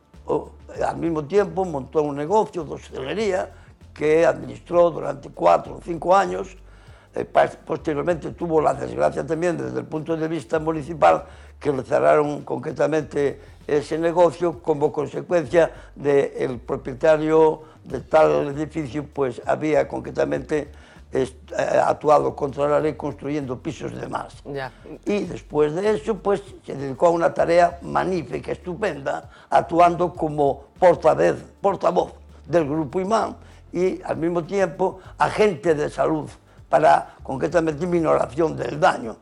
al mismo tiempo montó un negocio de hostelería que administró durante cuatro o cinco años. Eh, posteriormente tuvo la desgracia también desde el punto de vista municipal que le cerraron concretamente ese negocio como consecuencia del el propietario de tal edificio pues había concretamente eh, actuado contra la ley construyendo pisos de más. Y después de eso, pues se dedicó a una tarea magnífica, estupenda, actuando como portavoz, portavoz del grupo imán y al mismo tiempo agente de salud para concretamente minoración del daño.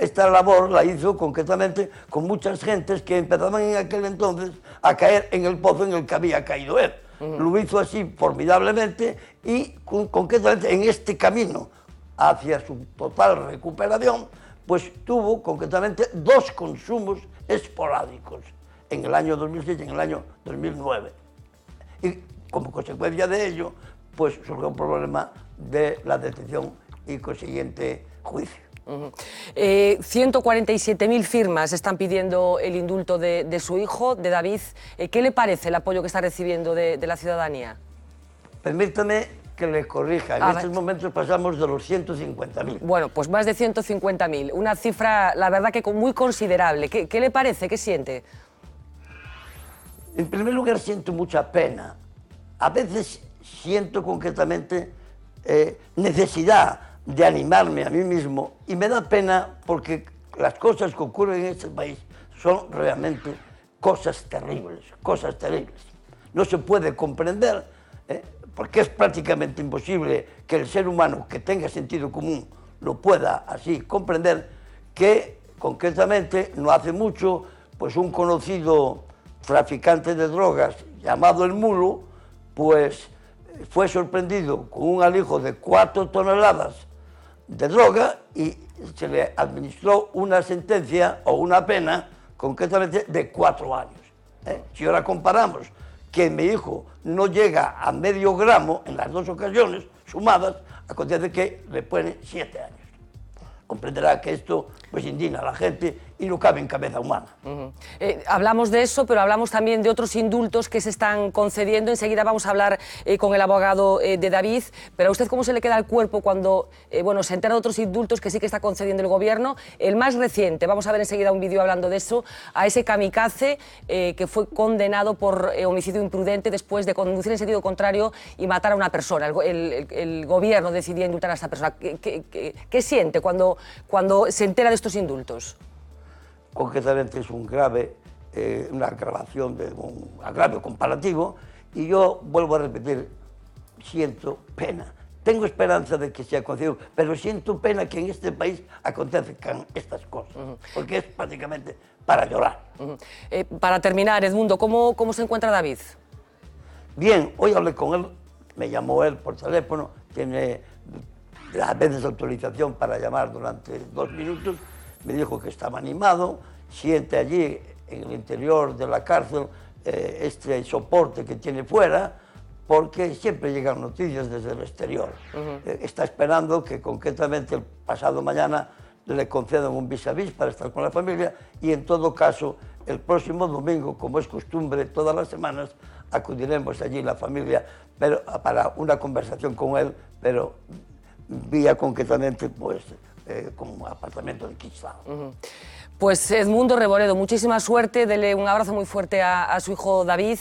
Esta labor la hizo concretamente con muchas gentes que empezaban en aquel entonces a caer en el pozo en el que había caído él. Lo hizo así formidablemente y concretamente en este camino hacia su total recuperación, pues tuvo concretamente dos consumos esporádicos en el año 2006 y en el año 2009. Y como consecuencia de ello, pues surge un problema de la detención y consiguiente juicio. 147.000 eh, firmas están pidiendo el indulto de, su hijo, de David. Eh, ¿Qué le parece el apoyo que está recibiendo de, la ciudadanía? Permítame que le corrija. En ah, estos momentos pasamos de los 150.000. Bueno, pues más de 150.000. Una cifra, la verdad, que muy considerable. ¿Qué, ¿Qué le parece? ¿Qué siente? En primer lugar, siento mucha pena a veces siento concretamente eh, necesidad de animarme a mí mismo y me da pena porque las cosas que ocurren en este país son realmente cosas terribles, cosas terribles. No se puede comprender, eh, porque es prácticamente imposible que el ser humano que tenga sentido común lo pueda así comprender, que concretamente no hace mucho, pues un conocido traficante de drogas llamado el Mulo, pues fue sorprendido con un alijo de cuatro toneladas de droga y se le administró una sentencia o una pena concretamente de cuatro años. ¿eh? Si ahora comparamos que mi hijo no llega a medio gramo en las dos ocasiones sumadas, a de que le ponen siete años. Comprenderá que esto pues indigna a la gente y no cabe en cabeza humana. Eh, hablamos de eso, pero hablamos también de otros indultos que se están concediendo. Enseguida vamos a hablar eh, con el abogado eh, de David, pero a usted cómo se le queda el cuerpo cuando bueno, se entera de otros indultos que sí que está concediendo el gobierno. El más reciente, vamos a ver enseguida un vídeo hablando de eso, a ese kamikaze que fue condenado por homicidio imprudente después de conducir en sentido contrario y matar a una persona. El, gobierno decidía indultar a esa persona. ¿Qué, qué siente cuando, cuando se entera de estos indultos? concretamente es un grave, eh, una agravación de un agravio comparativo, y yo vuelvo a repetir, siento pena. Tengo esperanza de que sea concedido, pero siento pena que en este país acontezcan estas cosas, porque es prácticamente para llorar. Eh, para terminar, Edmundo, ¿cómo, ¿cómo se encuentra David? Bien, hoy hablé con él, me llamó él por teléfono, tiene a veces autorización para llamar durante dos minutos me dijo que estaba animado, siente allí en el interior de la cárcel eh, este soporte que tiene fuera, porque siempre llegan noticias desde el exterior. Eh, está esperando que concretamente el pasado mañana le concedan un vis vis para estar con la familia y en todo caso el próximo domingo, como es costumbre todas las semanas, acudiremos allí la familia para una conversación con él, pero vía concretamente pues, eh, como apartamento de Quizá. Pues Edmundo Reboredo, muchísima suerte, dele un abrazo muy fuerte a, su hijo David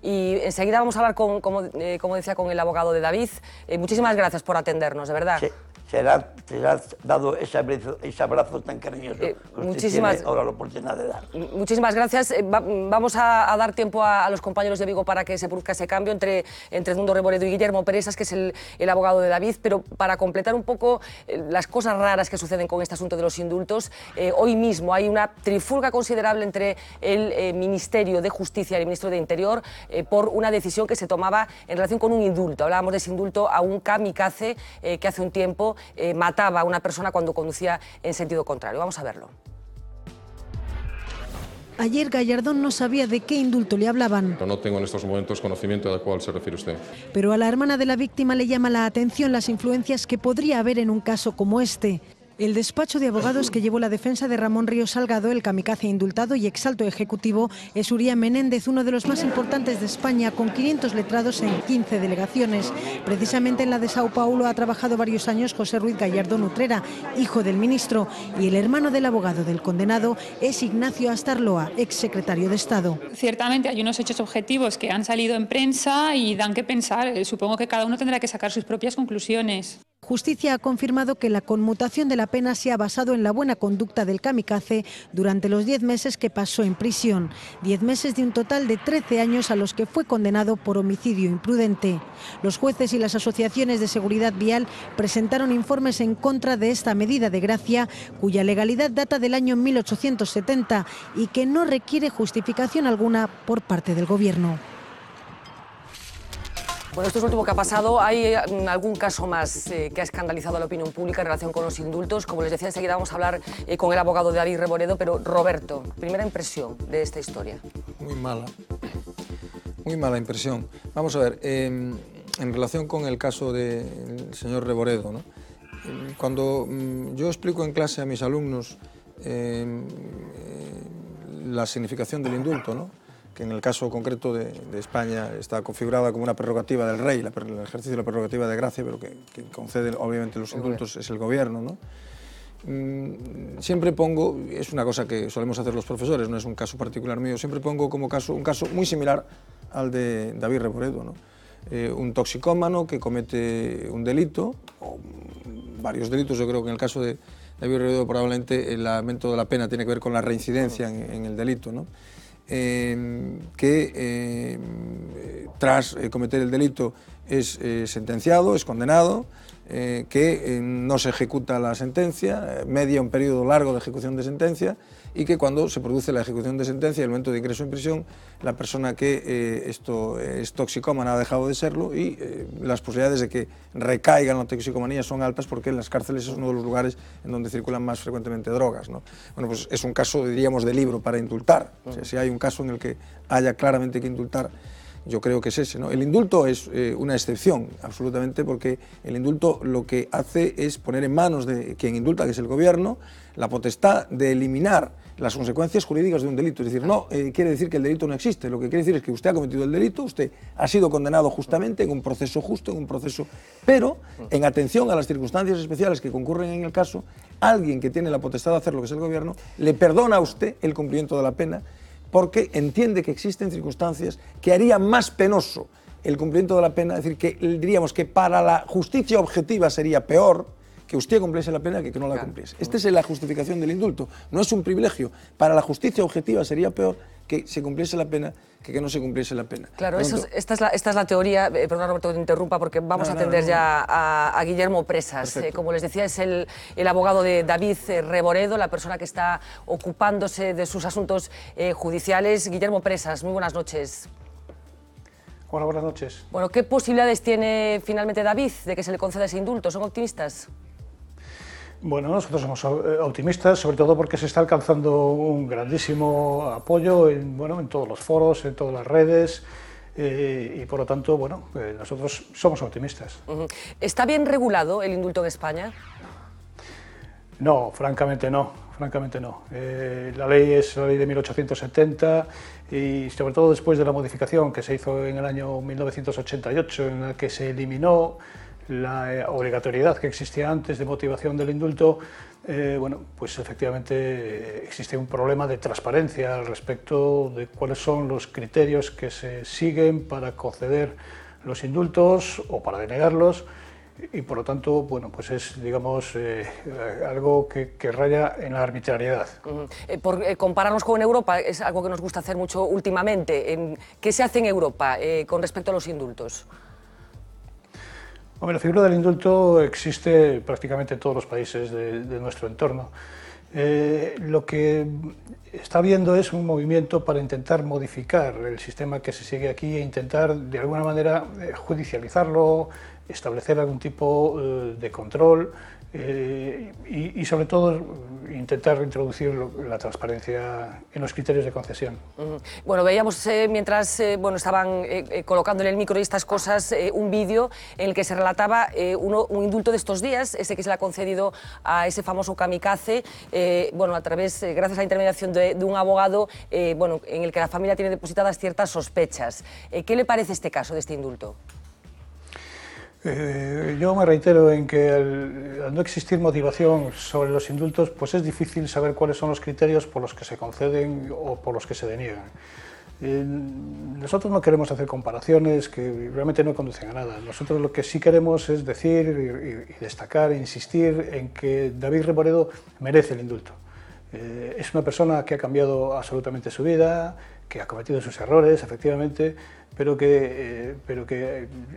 y enseguida vamos a hablar, con, como, eh, decía, con el abogado de David. Eh, muchísimas gracias por atendernos, de verdad te has dado ese abrazo, tan cariñoso eh, muchísimas, la oportunidad de dar. Muchísimas gracias. Eh, vamos a, dar tiempo a, los compañeros de Vigo para que se produzca ese cambio entre, entre Edmundo Reboredo y Guillermo Pérezas... que es el, abogado de David, pero para completar un poco eh, las cosas raras que suceden con este asunto de los indultos, hoy mismo hay una trifulga considerable entre el Ministerio de Justicia y el Ministro de Interior por una decisión que se tomaba en relación con un indulto. Hablábamos de ese indulto a un kamikaze que hace un tiempo eh, mataba a una persona cuando conducía en sentido contrario. Vamos a verlo. Ayer Gallardón no sabía de qué indulto le hablaban. No tengo en estos momentos conocimiento de cuál se refiere usted. Pero a la hermana de la víctima le llama la atención las influencias que podría haber en un caso como este. El despacho de abogados que llevó la defensa de Ramón Río Salgado, el kamikaze indultado y exalto ejecutivo, es Uría Menéndez, uno de los más importantes de España, con 500 letrados en 15 delegaciones. Precisamente en la de Sao Paulo ha trabajado varios años José Ruiz Gallardo Nutrera, hijo del ministro, y el hermano del abogado del condenado es Ignacio Astarloa, exsecretario de Estado. Ciertamente hay unos hechos objetivos que han salido en prensa y dan que pensar. Eh, supongo que cada uno tendrá que sacar sus propias conclusiones. Justicia ha confirmado que la conmutación de la pena se ha basado en la buena conducta del kamikaze durante los 10 meses que pasó en prisión, 10 meses de un total de 13 años a los que fue condenado por homicidio imprudente. Los jueces y las asociaciones de seguridad vial presentaron informes en contra de esta medida de gracia, cuya legalidad data del año 1870 y que no requiere justificación alguna por parte del Gobierno. Bueno, esto es lo último que ha pasado. Hay mm, algún caso más eh, que ha escandalizado a la opinión pública en relación con los indultos. Como les decía, enseguida vamos a hablar eh, con el abogado de David Reboredo, pero Roberto, primera impresión de esta historia. Muy mala. Muy mala impresión. Vamos a ver, em, en relación con el caso del señor Reboredo, ¿no? Em, cuando mm, yo explico en clase a mis alumnos em, eh, la significación del indulto, ¿no? que en el caso concreto de, España está configurada como una prerrogativa del rey, el ejercicio de la prerrogativa de gracia, pero que, concede obviamente los indultos es el gobierno, ¿no? Mm, siempre pongo, es una cosa que solemos hacer los profesores, no es un caso particular mío, siempre pongo como caso un caso muy similar al de David Reboredo, ¿no? Eh, un toxicómano que comete un delito, o varios delitos, yo creo que en el caso de David Reboredo probablemente el aumento de la pena tiene que ver con la reincidencia en, en el delito, ¿no? que eh, tras eh, cometer el delito es eh, sentenciado, es condenado, que no se ejecuta la sentencia, media un periodo largo de ejecución de sentencia y que cuando se produce la ejecución de sentencia, el momento de ingreso en prisión, la persona que eh, esto eh, es toxicómana ha dejado de serlo y eh, las posibilidades de que recaiga en la toxicomanía son altas porque en las cárceles es uno de los lugares en donde circulan más frecuentemente drogas. ¿no? Bueno, pues es un caso, diríamos, de libro para indultar. si hay un caso en el que haya claramente que indultar, yo creo que es ese. ¿no? El indulto es eh, una excepción, absolutamente, porque el indulto lo que hace es poner en manos de quien indulta, que es el gobierno, la potestad de eliminar las consecuencias jurídicas de un delito. Es decir, no eh, quiere decir que el delito no existe, lo que quiere decir es que usted ha cometido el delito, usted ha sido condenado justamente en un proceso justo, en un proceso, pero en atención a las circunstancias especiales que concurren en el caso, alguien que tiene la potestad de hacer lo que es el gobierno, le perdona a usted el cumplimiento de la pena porque entiende que existen circunstancias que harían más penoso el cumplimiento de la pena, es decir, que diríamos que para la justicia objetiva sería peor, que usted cumpliese la pena que, que no la cumpliese. Esta es la justificación del indulto. No es un privilegio. Para la justicia objetiva sería peor que se cumpliese la pena que, que no se cumpliese la pena. Claro, esta, es la, teoría, eh, perdón Roberto que te interrumpa porque vamos a atender ya a, Guillermo Presas. Eh, como les decía, es el, abogado de David eh, Reboredo, la persona que está ocupándose de sus asuntos judiciales. Guillermo Presas, muy buenas noches. buenas noches. Bueno, ¿qué posibilidades tiene finalmente David de que se le conceda ese indulto? ¿Son optimistas? Bueno, nosotros somos eh, optimistas, sobre todo porque se está alcanzando un grandísimo apoyo en, bueno, en todos los foros, en todas las redes. Eh, y por lo tanto, bueno, eh, nosotros somos optimistas. ¿Está bien regulado el indulto en España? No, francamente no, francamente no. la ley es la ley de 1870 y sobre todo después de la modificación que se hizo en el año 1988 en la que se eliminó la eh, obligatoriedad que existía antes de motivación del indulto, eh, bueno, pues efectivamente eh, existe un problema de transparencia al respecto de cuáles son los criterios que se siguen para conceder los indultos o para denegarlos y por lo tanto, bueno, pues es, digamos, algo que, raya en la arbitrariedad. compararnos con Europa, es algo que nos gusta hacer mucho últimamente. ¿Qué se hace en Europa con respecto a los indultos? la figura del indulto existe prácticamente en todos los países de, nuestro entorno. Eh, lo que está viendo es un movimiento para intentar modificar el sistema que se sigue aquí e intentar de alguna manera eh, judicializarlo, establecer algún tipo eh, de control eh, y, sobre todo intentar introducir la transparencia en los criterios de concesión. Bueno, veíamos eh, mientras bueno, estaban colocando en el micro y estas cosas un vídeo en el que se relataba un indulto de estos días, ese que se le ha concedido a ese famoso kamikaze, bueno, a través, gracias a la intermediación de, de un abogado, bueno, en el que la familia tiene depositadas ciertas sospechas. ¿Qué le parece este caso de este indulto? Eh, yo me reitero en que al, no existir motivación sobre los indultos, pues es difícil saber cuáles son los criterios por los que se conceden o por los que se deniegan. Eh, nosotros no queremos hacer comparaciones que realmente no conducen a nada. Nosotros lo que sí queremos es decir y, destacar e insistir en que David Reboredo merece el indulto. Eh, es una persona que ha cambiado absolutamente su vida, que ha cometido sus errores, efectivamente, eh, pero que, pero eh,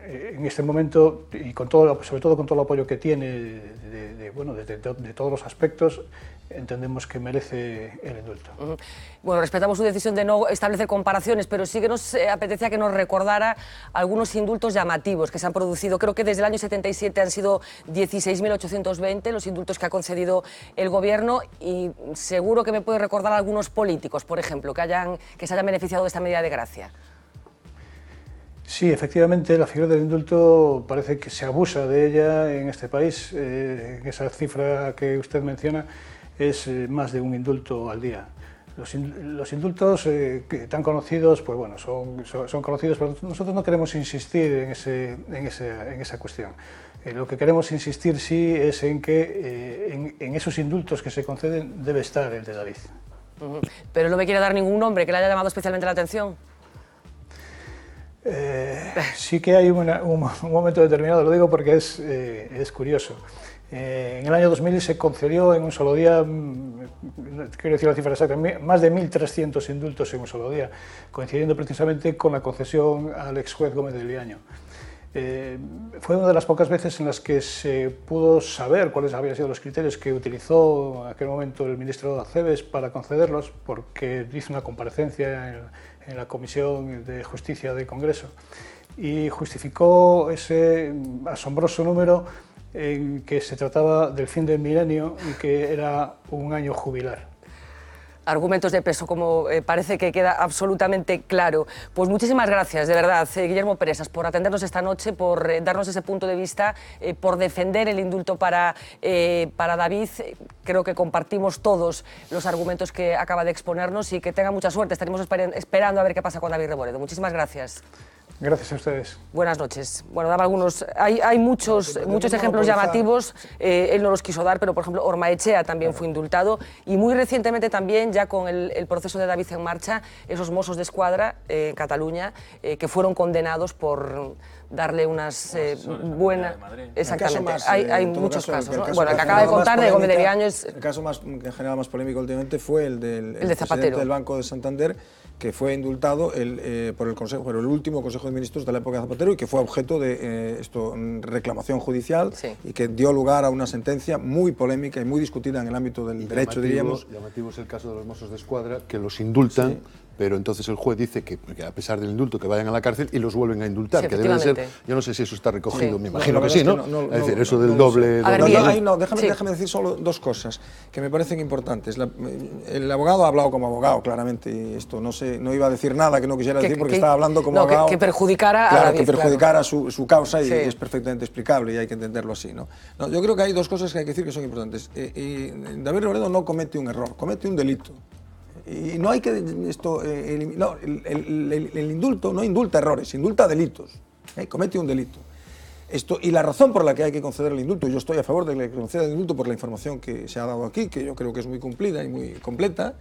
que en este momento, y con todo, sobre todo con todo el apoyo que tiene de, todos los aspectos, entendemos que merece el indulto. Bueno, respetamos su decisión de no establecer comparaciones, pero sí que nos apetece eh, apetecía que nos recordara algunos indultos llamativos que se han producido. Creo que desde el año 77 han sido 16.820 los indultos que ha concedido el Gobierno y seguro que me puede recordar algunos políticos, por ejemplo, que, hayan, que se hayan beneficiado de esta medida de gracia. Sí, efectivamente, la figura del indulto parece que se abusa de ella en este país. Eh, esa cifra que usted menciona es eh, más de un indulto al día. Los, indultos eh, tan conocidos, pues bueno, son, conocidos, pero nosotros no queremos insistir en, ese, en, en esa cuestión. lo que queremos insistir sí es en que en, en, esos indultos que se conceden debe estar el de David. Pero no me quiere dar ningún nombre que le haya llamado especialmente la atención. Eh, sí que hay un, momento determinado, lo digo porque es, eh, es curioso. Eh, en el año 2000 se concedió en un solo día, mm, quiero decir la cifra exacta, más de 1.300 indultos en un solo día, coincidiendo precisamente con la concesión al ex juez Gómez del Liaño. fue una de las pocas veces en las que se pudo saber cuáles habían sido los criterios que utilizó en aquel momento el ministro Aceves para concederlos, porque hizo una comparecencia en, en la Comisión de Justicia del Congreso y justificó ese asombroso número en que se trataba del fin del milenio y que era un año jubilar argumentos de peso, como eh, parece que queda absolutamente claro. Pues muchísimas gracias, de verdad, eh, Guillermo Perezas, por atendernos esta noche, por eh, darnos ese punto de vista, por defender el indulto para, para David. Creo que compartimos todos los argumentos que acaba de exponernos y que tenga mucha suerte. Estaremos esperando a ver qué pasa con David Reboredo. Muchísimas gracias. Gracias a ustedes. Buenas noches. Bueno, daba algunos. Hay, muchos, muchos ejemplos llamativos. Eh, él no los quiso dar, pero por ejemplo, Ormaechea también fue indultado. Y muy recientemente también, ya con el, proceso de David en marcha, esos mozos de escuadra eh, en Cataluña eh, que fueron condenados por darle unas buenas. Exactamente. hay, muchos casos. ¿no? bueno, el que acaba de contar de Gómez de es... El caso más, en general más polémico últimamente fue el del el del Banco de Santander que fue indultado eh, por el Consejo, el último Consejo de Ministros de la época de Zapatero y que fue objeto de eh, esto, mm, reclamación judicial y que dio lugar a una sentencia muy polémica y muy discutida en el ámbito del derecho, diríamos. Llamativo es el caso de los mozos de Escuadra, que los indultan pero entonces el juez dice que, a pesar del indulto que vayan a la cárcel y los vuelven a indultar, que deben ser, yo no sé si eso está recogido, me imagino que sí, ¿no? es decir, eso del doble... no, déjame, déjame, decir solo dos cosas que me parecen importantes. el abogado ha hablado como abogado, claramente, y esto no sé, no iba a decir nada que no quisiera decir porque estaba hablando como abogado. Que, perjudicara a que perjudicara su, su, causa y es perfectamente explicable y hay que entenderlo así, ¿no? yo creo que hay dos cosas que hay que decir que son importantes. y eh, eh, David Robledo no comete un error, comete un delito. Y no hay que esto eh, no, el, indulto no indulta errores, indulta delitos. ¿eh? Comete un delito. y la razón por la que hay que conceder el indulto, yo estoy a favor de que conceda el indulto por la información que se ha dado aquí, que yo creo que es muy cumplida y muy completa,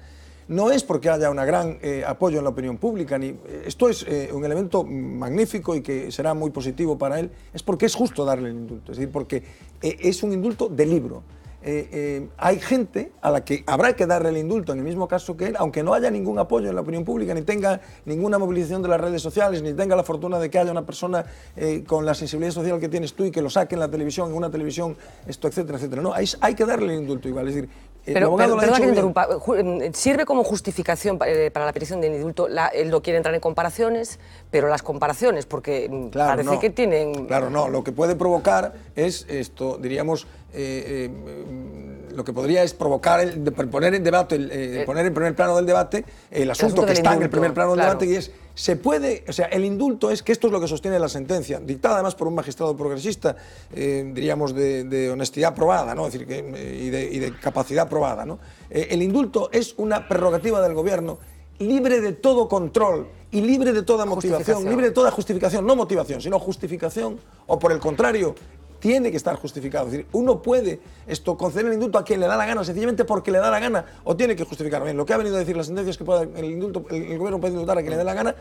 no es porque haya un gran eh, apoyo en la opinión pública, ni, esto es un elemento magnífico y que será muy positivo para él, es porque es justo darle el indulto, es decir, porque es un indulto de libro. Eh, eh, hay gente a la que habrá que darle el indulto en el mismo caso que él, aunque no haya ningún apoyo en la opinión pública, ni tenga ninguna movilización de las redes sociales, ni tenga la fortuna de que haya una persona eh, con la sensibilidad social que tienes tú y que lo saque en la televisión, en una televisión, esto, etcétera, etcétera. No, hay, hay que darle el indulto igual. Es decir, eh, pero, pero perdona que interrumpa. Eh, sirve como justificación eh, para la petición de indulto. La, él no quiere entrar en comparaciones, pero las comparaciones, porque mm, parece que tienen. Claro, no. Lo que puede provocar es esto, diríamos, lo que podría es provocar, el, poner en debate, eh, eh, poner en primer plano del debate el asunto, que está en el primer plano del debate, y es, se puede, o sea, el indulto es que esto es lo que sostiene la sentencia, dictada además por un magistrado progresista, eh, diríamos, de, honestidad probada, ¿no? decir, que, y, de, y, de, capacidad probada, ¿no? el indulto es una prerrogativa del gobierno libre de todo control y libre de toda motivación, libre de toda justificación, no motivación, sino justificación, o por el contrario, tiene que estar justificado. decir, uno puede esto, conceder el indulto a quien le da la gana, sencillamente porque le da la gana, o tiene que justificar. Bien, lo que ha venido a decir la sentencia es que el, indulto, el, gobierno puede indultar a quien le dé la gana,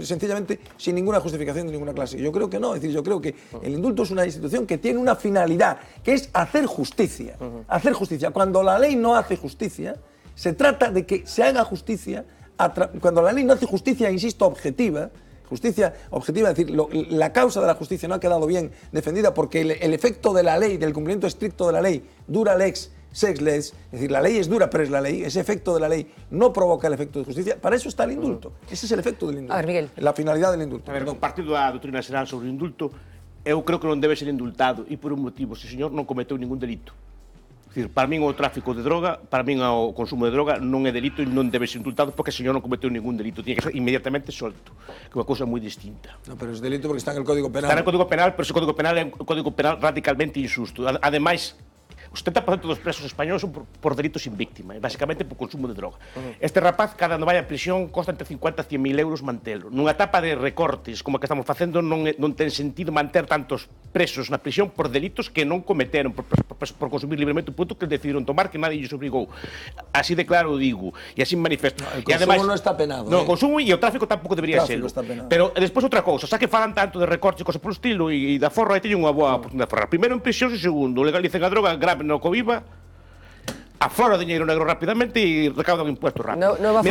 sencillamente sin ninguna justificación de ninguna clase. Yo creo que no, es decir, yo creo que el indulto es una institución que tiene una finalidad, que es hacer justicia. Hacer justicia. Cuando la ley no hace justicia, se trata de que se haga justicia, cuando la ley no hace justicia, insisto, objetiva, justicia objetiva, es decir, la causa de la justicia no ha quedado bien defendida porque el, efecto de la ley, del cumplimiento estricto de la ley, dura lex, sex lex, es decir, la ley es dura, pero es la ley, ese efecto de la ley no provoca el efecto de justicia, para eso está el indulto, ese es el efecto del indulto, a ver, Miguel. la finalidad del indulto. A ver, de la doctrina general sobre el indulto, yo creo que no debe ser indultado Y por un motivo, si señor no cometió ningún delito. decir, para min o tráfico de droga, para min o consumo de droga non é delito e non debe ser indultado porque o señor non cometeu ningún delito, tiene que ser inmediatamente solto, que é unha cousa moi distinta. No, pero é delito porque está en el Código Penal. Está en el Código Penal, pero ese Código Penal é un Código Penal radicalmente insusto. Ademais, Os 70% dos presos españoles son por, por delitos sin víctima, e eh, basicamente por consumo de droga. Uh -huh. Este rapaz, cada no vai a prisión, costa entre 50 e 100.000 euros mantelo. Nunha etapa de recortes, como a que estamos facendo, non, non ten sentido manter tantos presos na prisión por delitos que non cometeron, por, por, por, por consumir libremente o punto que decidiron tomar, que nadie lles obrigou. Así de claro digo, e así manifesto. No, el consumo e ademais, non está penado. No, eh? consumo e o tráfico tampouco debería ser. Pero despois outra cousa, xa que falan tanto de recortes e cosas polo estilo e, e da forra, aí teñen unha boa oportunidade de forrar. Primeiro en prisión e segundo, legalicen a droga, grave E no coviva aflora dinero negro y recauda un impuesto rápido. No, va a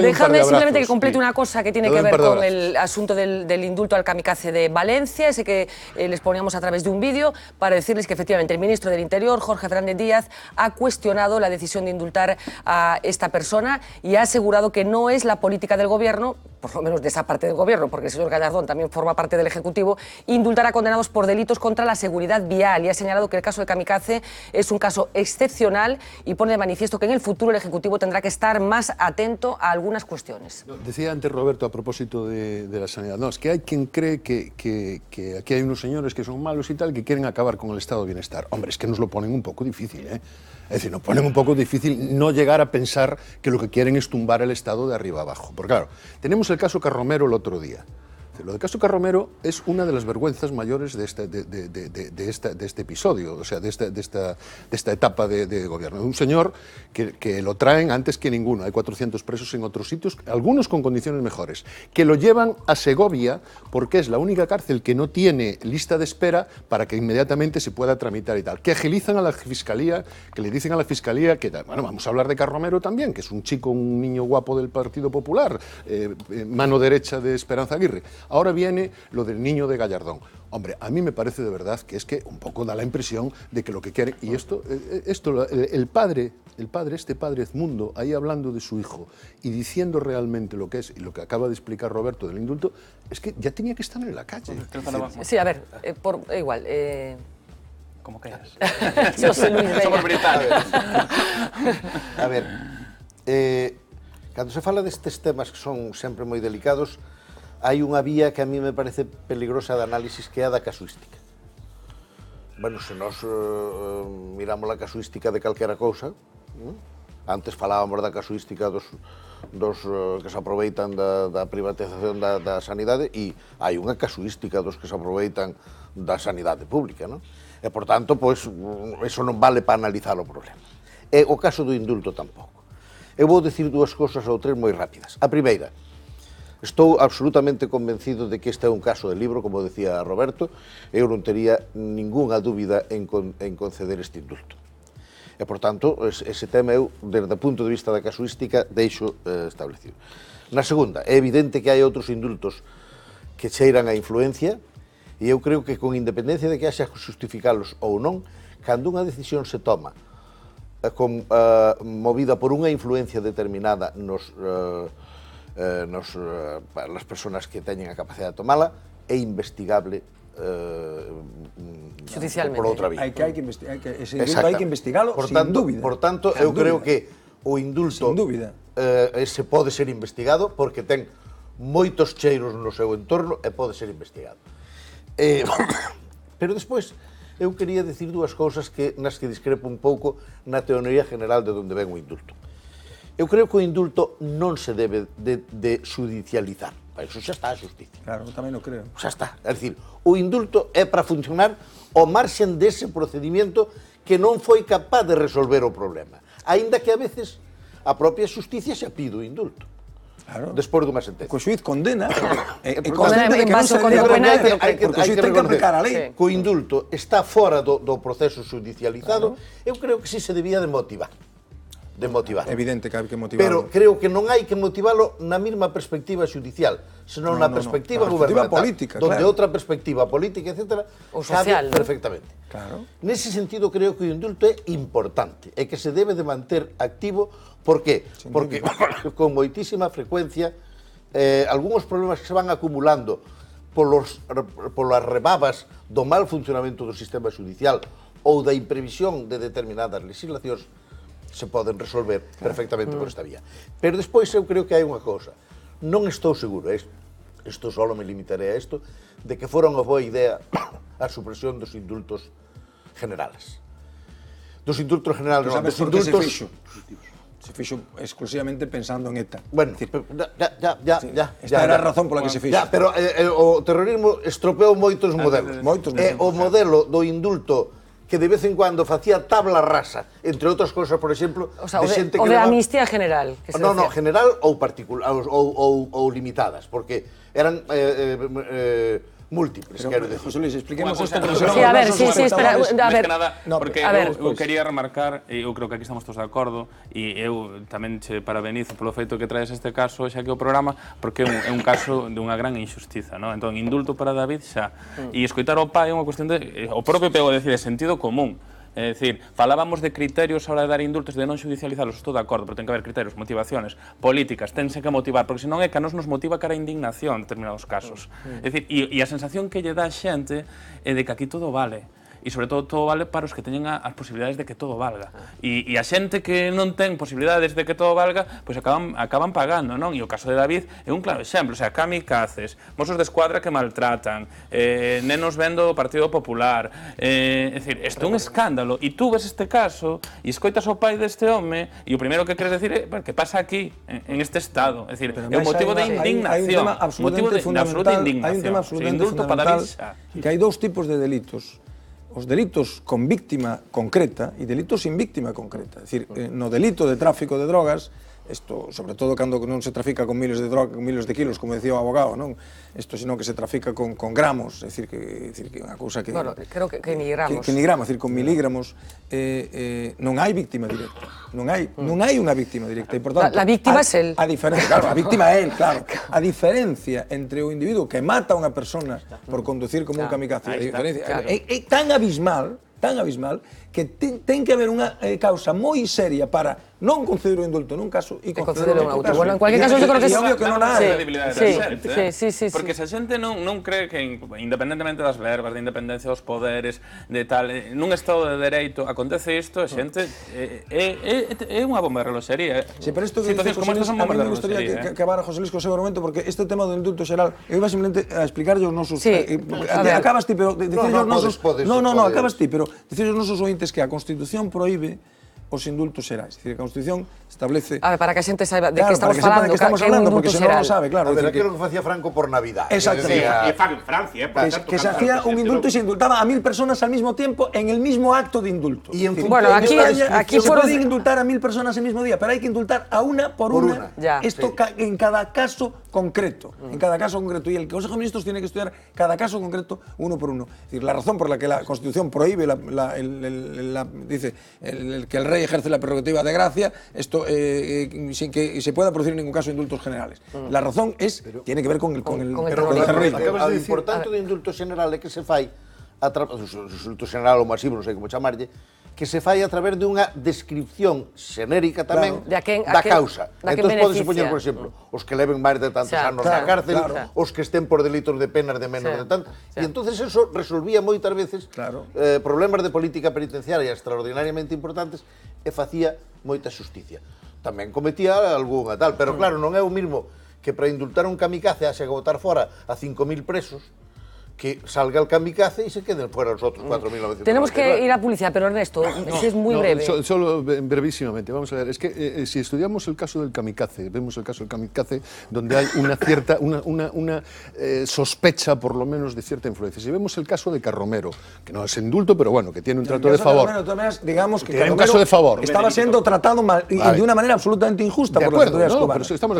Déjame, simplemente que complete una cosa que tiene que ver con el asunto del, indulto al kamikaze de Valencia, ese que eh, les poníamos a través de un vídeo, para decirles que efectivamente el ministro del Interior, Jorge Fernández Díaz, ha cuestionado la decisión de indultar a esta persona y ha asegurado que no es la política del gobierno por lo menos de esa parte del gobierno, porque el señor Gallardón también forma parte del Ejecutivo, indultará condenados por delitos contra la seguridad vial y ha señalado que el caso de Kamikaze es un caso excepcional y pone de manifiesto que en el futuro el Ejecutivo tendrá que estar más atento a algunas cuestiones. decía antes Roberto a propósito de, la sanidad, no, es que hay quien cree que, que, que, aquí hay unos señores que son malos y tal, que quieren acabar con el estado de bienestar. Hombre, es que nos lo ponen un poco difícil, ¿eh? Es decir, nos ponen un poco difícil no llegar a pensar que lo que quieren es tumbar el Estado de arriba abajo. Porque claro, tenemos el el caso Carromero el otro día. Lo de caso Carromero es una de las vergüenzas mayores de este, de, de, este episodio, o sea, de, esta, esta, etapa de, gobierno. Un señor que, lo traen antes que ninguno. Hay 400 presos en otros sitios, algunos con condiciones mejores, que lo llevan a Segovia porque es la única cárcel que no tiene lista de espera para que inmediatamente se pueda tramitar y tal. Que agilizan a la fiscalía, que le dicen a la fiscalía que, bueno, vamos a hablar de Carromero también, que es un chico, un niño guapo del Partido Popular, eh, eh, mano derecha de Esperanza Aguirre. Ahora viene lo del niño de Gallardón. Hombre, a mí me parece de verdad que es que un poco da la impresión de que lo que quiere... Y esto, eh, eh, esto el padre, el padre, este padre Edmundo, ahí hablando de su hijo y diciendo realmente lo que es y lo que acaba de explicar Roberto del indulto, es que ya tenía que estar en la calle. Sí, a ver, eh, igual... como creas. (laughs) Yo soy Luis (laughs) Somos británicos. A ver, cuando se se de estos temas que son siempre muy delicados, hai unha vía que a mí me parece peligrosa de análisis que é a da casuística. Bueno, se nós eh, miramos a casuística de calquera cousa, ¿no? antes falábamos da casuística dos, dos eh, que se aproveitan da, da privatización da, da sanidade e hai unha casuística dos que se aproveitan da sanidade pública, non? E, por tanto, pois, eso non vale para analizar o problema. E o caso do indulto tampouco. Eu vou dicir dúas cousas ou tres moi rápidas. A primeira, Estou absolutamente convencido de que este é un caso de libro, como decía Roberto, eu non tería ningunha dúbida en, con, en conceder este indulto. E, por tanto, ese tema eu, desde o punto de vista da casuística, deixo eh, establecido. Na segunda, é evidente que hai outros indultos que cheiran a influencia, e eu creo que con independencia de que haxa justificalos ou non, cando unha decisión se toma eh, con, eh, movida por unha influencia determinada nos eh, eh, nos, eh, para as persoas que teñen a capacidade de tomala, é investigable eh, judicialmente por outra vía. Hai que hai que investigar, hai que ese hai que investigalo por tanto, sin dúbida. Por tanto, sin eu dúbida. creo que o indulto sin dúbida. Eh, se pode ser investigado porque ten moitos cheiros no seu entorno e pode ser investigado. Eh, (coughs) pero despois eu quería decir dúas cousas que nas que discrepo un pouco na teoría general de onde ven o indulto. Eu creo que o indulto non se debe de, de judicializar. Para iso xa está a justicia. Claro, tamén o creo. Xa está. É dicir, o indulto é para funcionar o marxen dese procedimento que non foi capaz de resolver o problema. Ainda que a veces a propia justicia se pide o indulto. Claro. Despois dunha eh, eh, sentencia. Co xuiz condena e, e consciente de que non se condena. Porque que, hai que, hai que, que aplicar a lei. Sí. Co indulto está fora do, do proceso judicializado, claro. eu creo que si se debía de motivar de motivar. Evidente que hai que motivar. Pero creo que non hai que motivalo na mesma perspectiva judicial, senón no, na no, perspectiva no. gubernamental, política, donde claro. outra perspectiva política, etc., o social, cabe ¿no? perfectamente. Claro. Nese sentido creo que o indulto é importante e que se debe de manter activo porque Sin (laughs) porque con moitísima frecuencia eh, algúns problemas que se van acumulando polos, polas rebabas do mal funcionamento do sistema judicial ou da imprevisión de determinadas legislacións se poden resolver perfectamente por mm. esta vía. Pero despois eu creo que hai unha cousa. Non estou seguro, isto eh, só me limitaré a isto, de que fora unha boa idea (coughs) a supresión dos indultos generales. Dos indultos generales, non, dos indultos... Se fixo? se fixo exclusivamente pensando en ETA. Bueno, decir, ya, ya, ya, sí, ya, esta ya, era a razón pola que se fixo. Ya, pero eh, eh o terrorismo estropeou moitos modelos. Moitos eh, modelos. Eh, o modelo do indulto que de vez en cuando hacía tabla rasa, entre otras cosas, por ejemplo... o sea, de, O de amnistía general. no, no, general o particular, o limitadas, porque eran... Eh, eh, eh, múltiples, pero, quero decir. José Luis, expliquemos esta presión. Sí, a ver, sí, sí, espera, a ver. Que nada, no, porque a ver. Eu, eu quería remarcar, e eu creo que aquí estamos todos de acordo, e eu tamén che parabenizo polo feito que traes este caso xa que o programa, porque é un, é un caso de unha gran injustiza, non? Entón, indulto para David xa. Mm. E escoitar o pai é unha cuestión de... Eh, o propio pego decir, de sentido común. É dicir, falábamos de criterios a hora de dar indultos, de non judicializarlos, estou de acordo, pero ten que haber criterios, motivaciones, políticas, tense que motivar, porque senón é que a nos nos motiva cara a indignación en determinados casos. É dicir, e, e a sensación que lle dá a xente é de que aquí todo vale, e sobre todo todo vale para os que teñen as posibilidades de que todo valga. E, ah. e a xente que non ten posibilidades de que todo valga, pois acaban acaban pagando, non? E o caso de David é un claro exemplo, o sea, Cami Caces, mozos de escuadra que maltratan, eh, nenos vendo o Partido Popular, eh, é dicir, isto é un escándalo e tú ves este caso e escoitas o pai deste home e o primeiro que queres decir é que pasa aquí en, este estado, é dicir, é un motivo de indignación, hai, un tema motivo de, de absoluta indignación, hai un tema absolutamente fundamental para Que hai dous tipos de delitos os delitos con víctima concreta e delitos sin víctima concreta. É dicir, eh, no delito de tráfico de drogas, Isto, sobre todo cando non se trafica con miles de droga, con miles de kilos, como decía o abogado, non? Isto sino que se trafica con, con gramos, é dicir que, é dicir que unha cousa que Bueno, creo que, que gramos. Que, que gramos, é dicir con miligramos eh, eh, non hai víctima directa. Non hai, mm. non hai unha víctima directa, e por tanto, la, la víctima é el. A diferencia, claro, a víctima é el, claro. A diferencia entre o individuo que mata a unha persona por conducir como claro. un kamikaze, a diferencia claro. é, é tan abismal, tan abismal que ten, ten que haber unha eh, causa moi seria para non concedeu o indulto nun caso e concedeu no outro. Bueno, en cualquier caso, eu creo que... É obvio que non nada. sí, credibilidade ¿eh? sí, sí, Porque se a xente non, non cree que, independentemente das verbas, de independencia dos poderes, de tal, eh, nun estado de dereito acontece isto, a xente é, eh, é, é unha bomba de reloxería. Sí, pero isto que dices, como isto son bombas de reloxería. que, que vara José Luis con seu argumento, porque este tema do indulto xeral, eu iba simplemente a explicarlle os nosos... Sí, acabas ti, pero... No, no, no, acabas ti, pero dicir os nosos ointes que a Constitución proíbe os indultos será. Es decir, la Constitución establece... A ver, para que a de qué estamos hablando Que estamos hablando, porque se non sabe, claro. A ver, aquilo que, que hacía Franco por Navidad. exacto Que Francia, que, ¿eh? que se hacía un indulto y se indultaba a mil personas al mismo tiempo en el mismo acto de indulto. Y en bueno, aquí, aquí se puede indultar a mil personas el mismo día, pero hay que indultar a una por, una. Esto en cada caso concreto. Mm. En cada caso concreto. Y el Consejo de Ministros tiene que estudiar cada caso concreto uno por uno. Es decir, la razón por la que la Constitución prohíbe la, dice que el rey ejerce la prerrogativa de gracia esto, eh, eh, sin que se pueda producir en ningún caso indultos generales. Ah. La razón es, tiene que ver con el, con, con el, con el, con de decir, por tanto, de indultos generales, que se fai, a través indultos general o masivo, no sé cómo llamarle, que se fai a través dunha descripción xenérica tamén claro. da, quen, da quen, causa. Da entón, podes poñer, por exemplo, os que leven máis de tantos xa, anos na cárcel, claro. os que estén por delitos de penas de menos xa, de tanto. E entonces eso resolvía moitas veces claro. eh, problemas de política penitenciaria extraordinariamente importantes e facía moita justicia. Tamén cometía algunha tal, pero mm. claro, non é o mismo que para indultar un kamikaze haxe que votar fora a 5.000 presos, que salga el kamikaze y se queden fuera los otros mm. Tenemos que ir a publicidad, pero Ernesto, eso es muy breve. solo eh, brevísimamente, vamos a ver, es que eh, eh, si estudiamos el caso del kamikaze, vemos el caso del kamikaze, donde hay una (laughs) cierta, una, sospecha por lo menos de cierta influencia. Si vemos el caso de Carromero, que no es indulto, pero bueno, que tiene un trato de favor. digamos que un caso de favor. Estaba siendo tratado de una manera absolutamente injusta por estamos de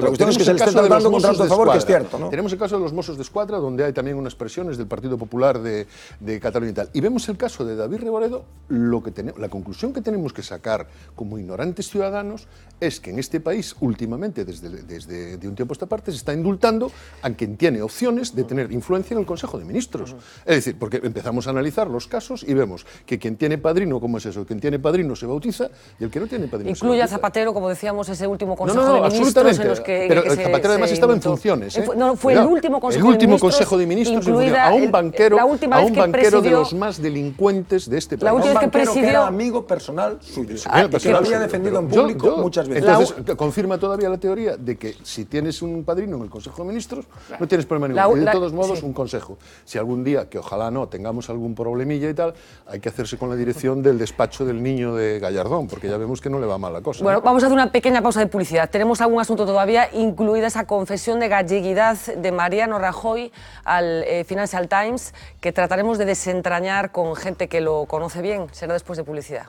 acuerdo. Tenemos, el caso de los de favor, que es cierto. Tenemos el caso de los Mossos de Escuadra, donde hay también unas presiones Partido Popular de, de Cataluña y tal. Y vemos el caso de David Reboredo, lo que tenemos, la conclusión que tenemos que sacar como ignorantes ciudadanos es que en este país últimamente, desde, desde de un tiempo a esta parte, se está indultando a quien tiene opciones de tener influencia en el Consejo de Ministros. Es decir, porque empezamos a analizar los casos y vemos que quien tiene padrino, ¿cómo es eso? Quien tiene padrino se bautiza y el que no tiene padrino Incluye a Zapatero, como decíamos, ese último Consejo de Ministros en los que... Pero Zapatero además estaba en funciones. No, fue el último Consejo, el último de, ministros, consejo de Ministros. Incluida un banquero, a un banquero de los más delincuentes de este país. La última que presidió. era amigo personal suyo. Ah, que, lo había defendido en público muchas veces. Entonces, confirma todavía la teoría de que si tienes un padrino en el Consejo de Ministros, no tienes problema y de todos modos, un consejo. Si algún día, que ojalá no, tengamos algún problemilla y tal, hay que hacerse con la dirección del despacho del niño de Gallardón, porque ya vemos que no le va mal la cosa. Bueno, vamos a hacer una pequeña pausa de publicidad. Tenemos algún asunto todavía, incluida esa confesión de galleguidad de Mariano Rajoy al eh, financial Times que trataremos de desentrañar con gente que lo conoce bien. Será después de publicidad.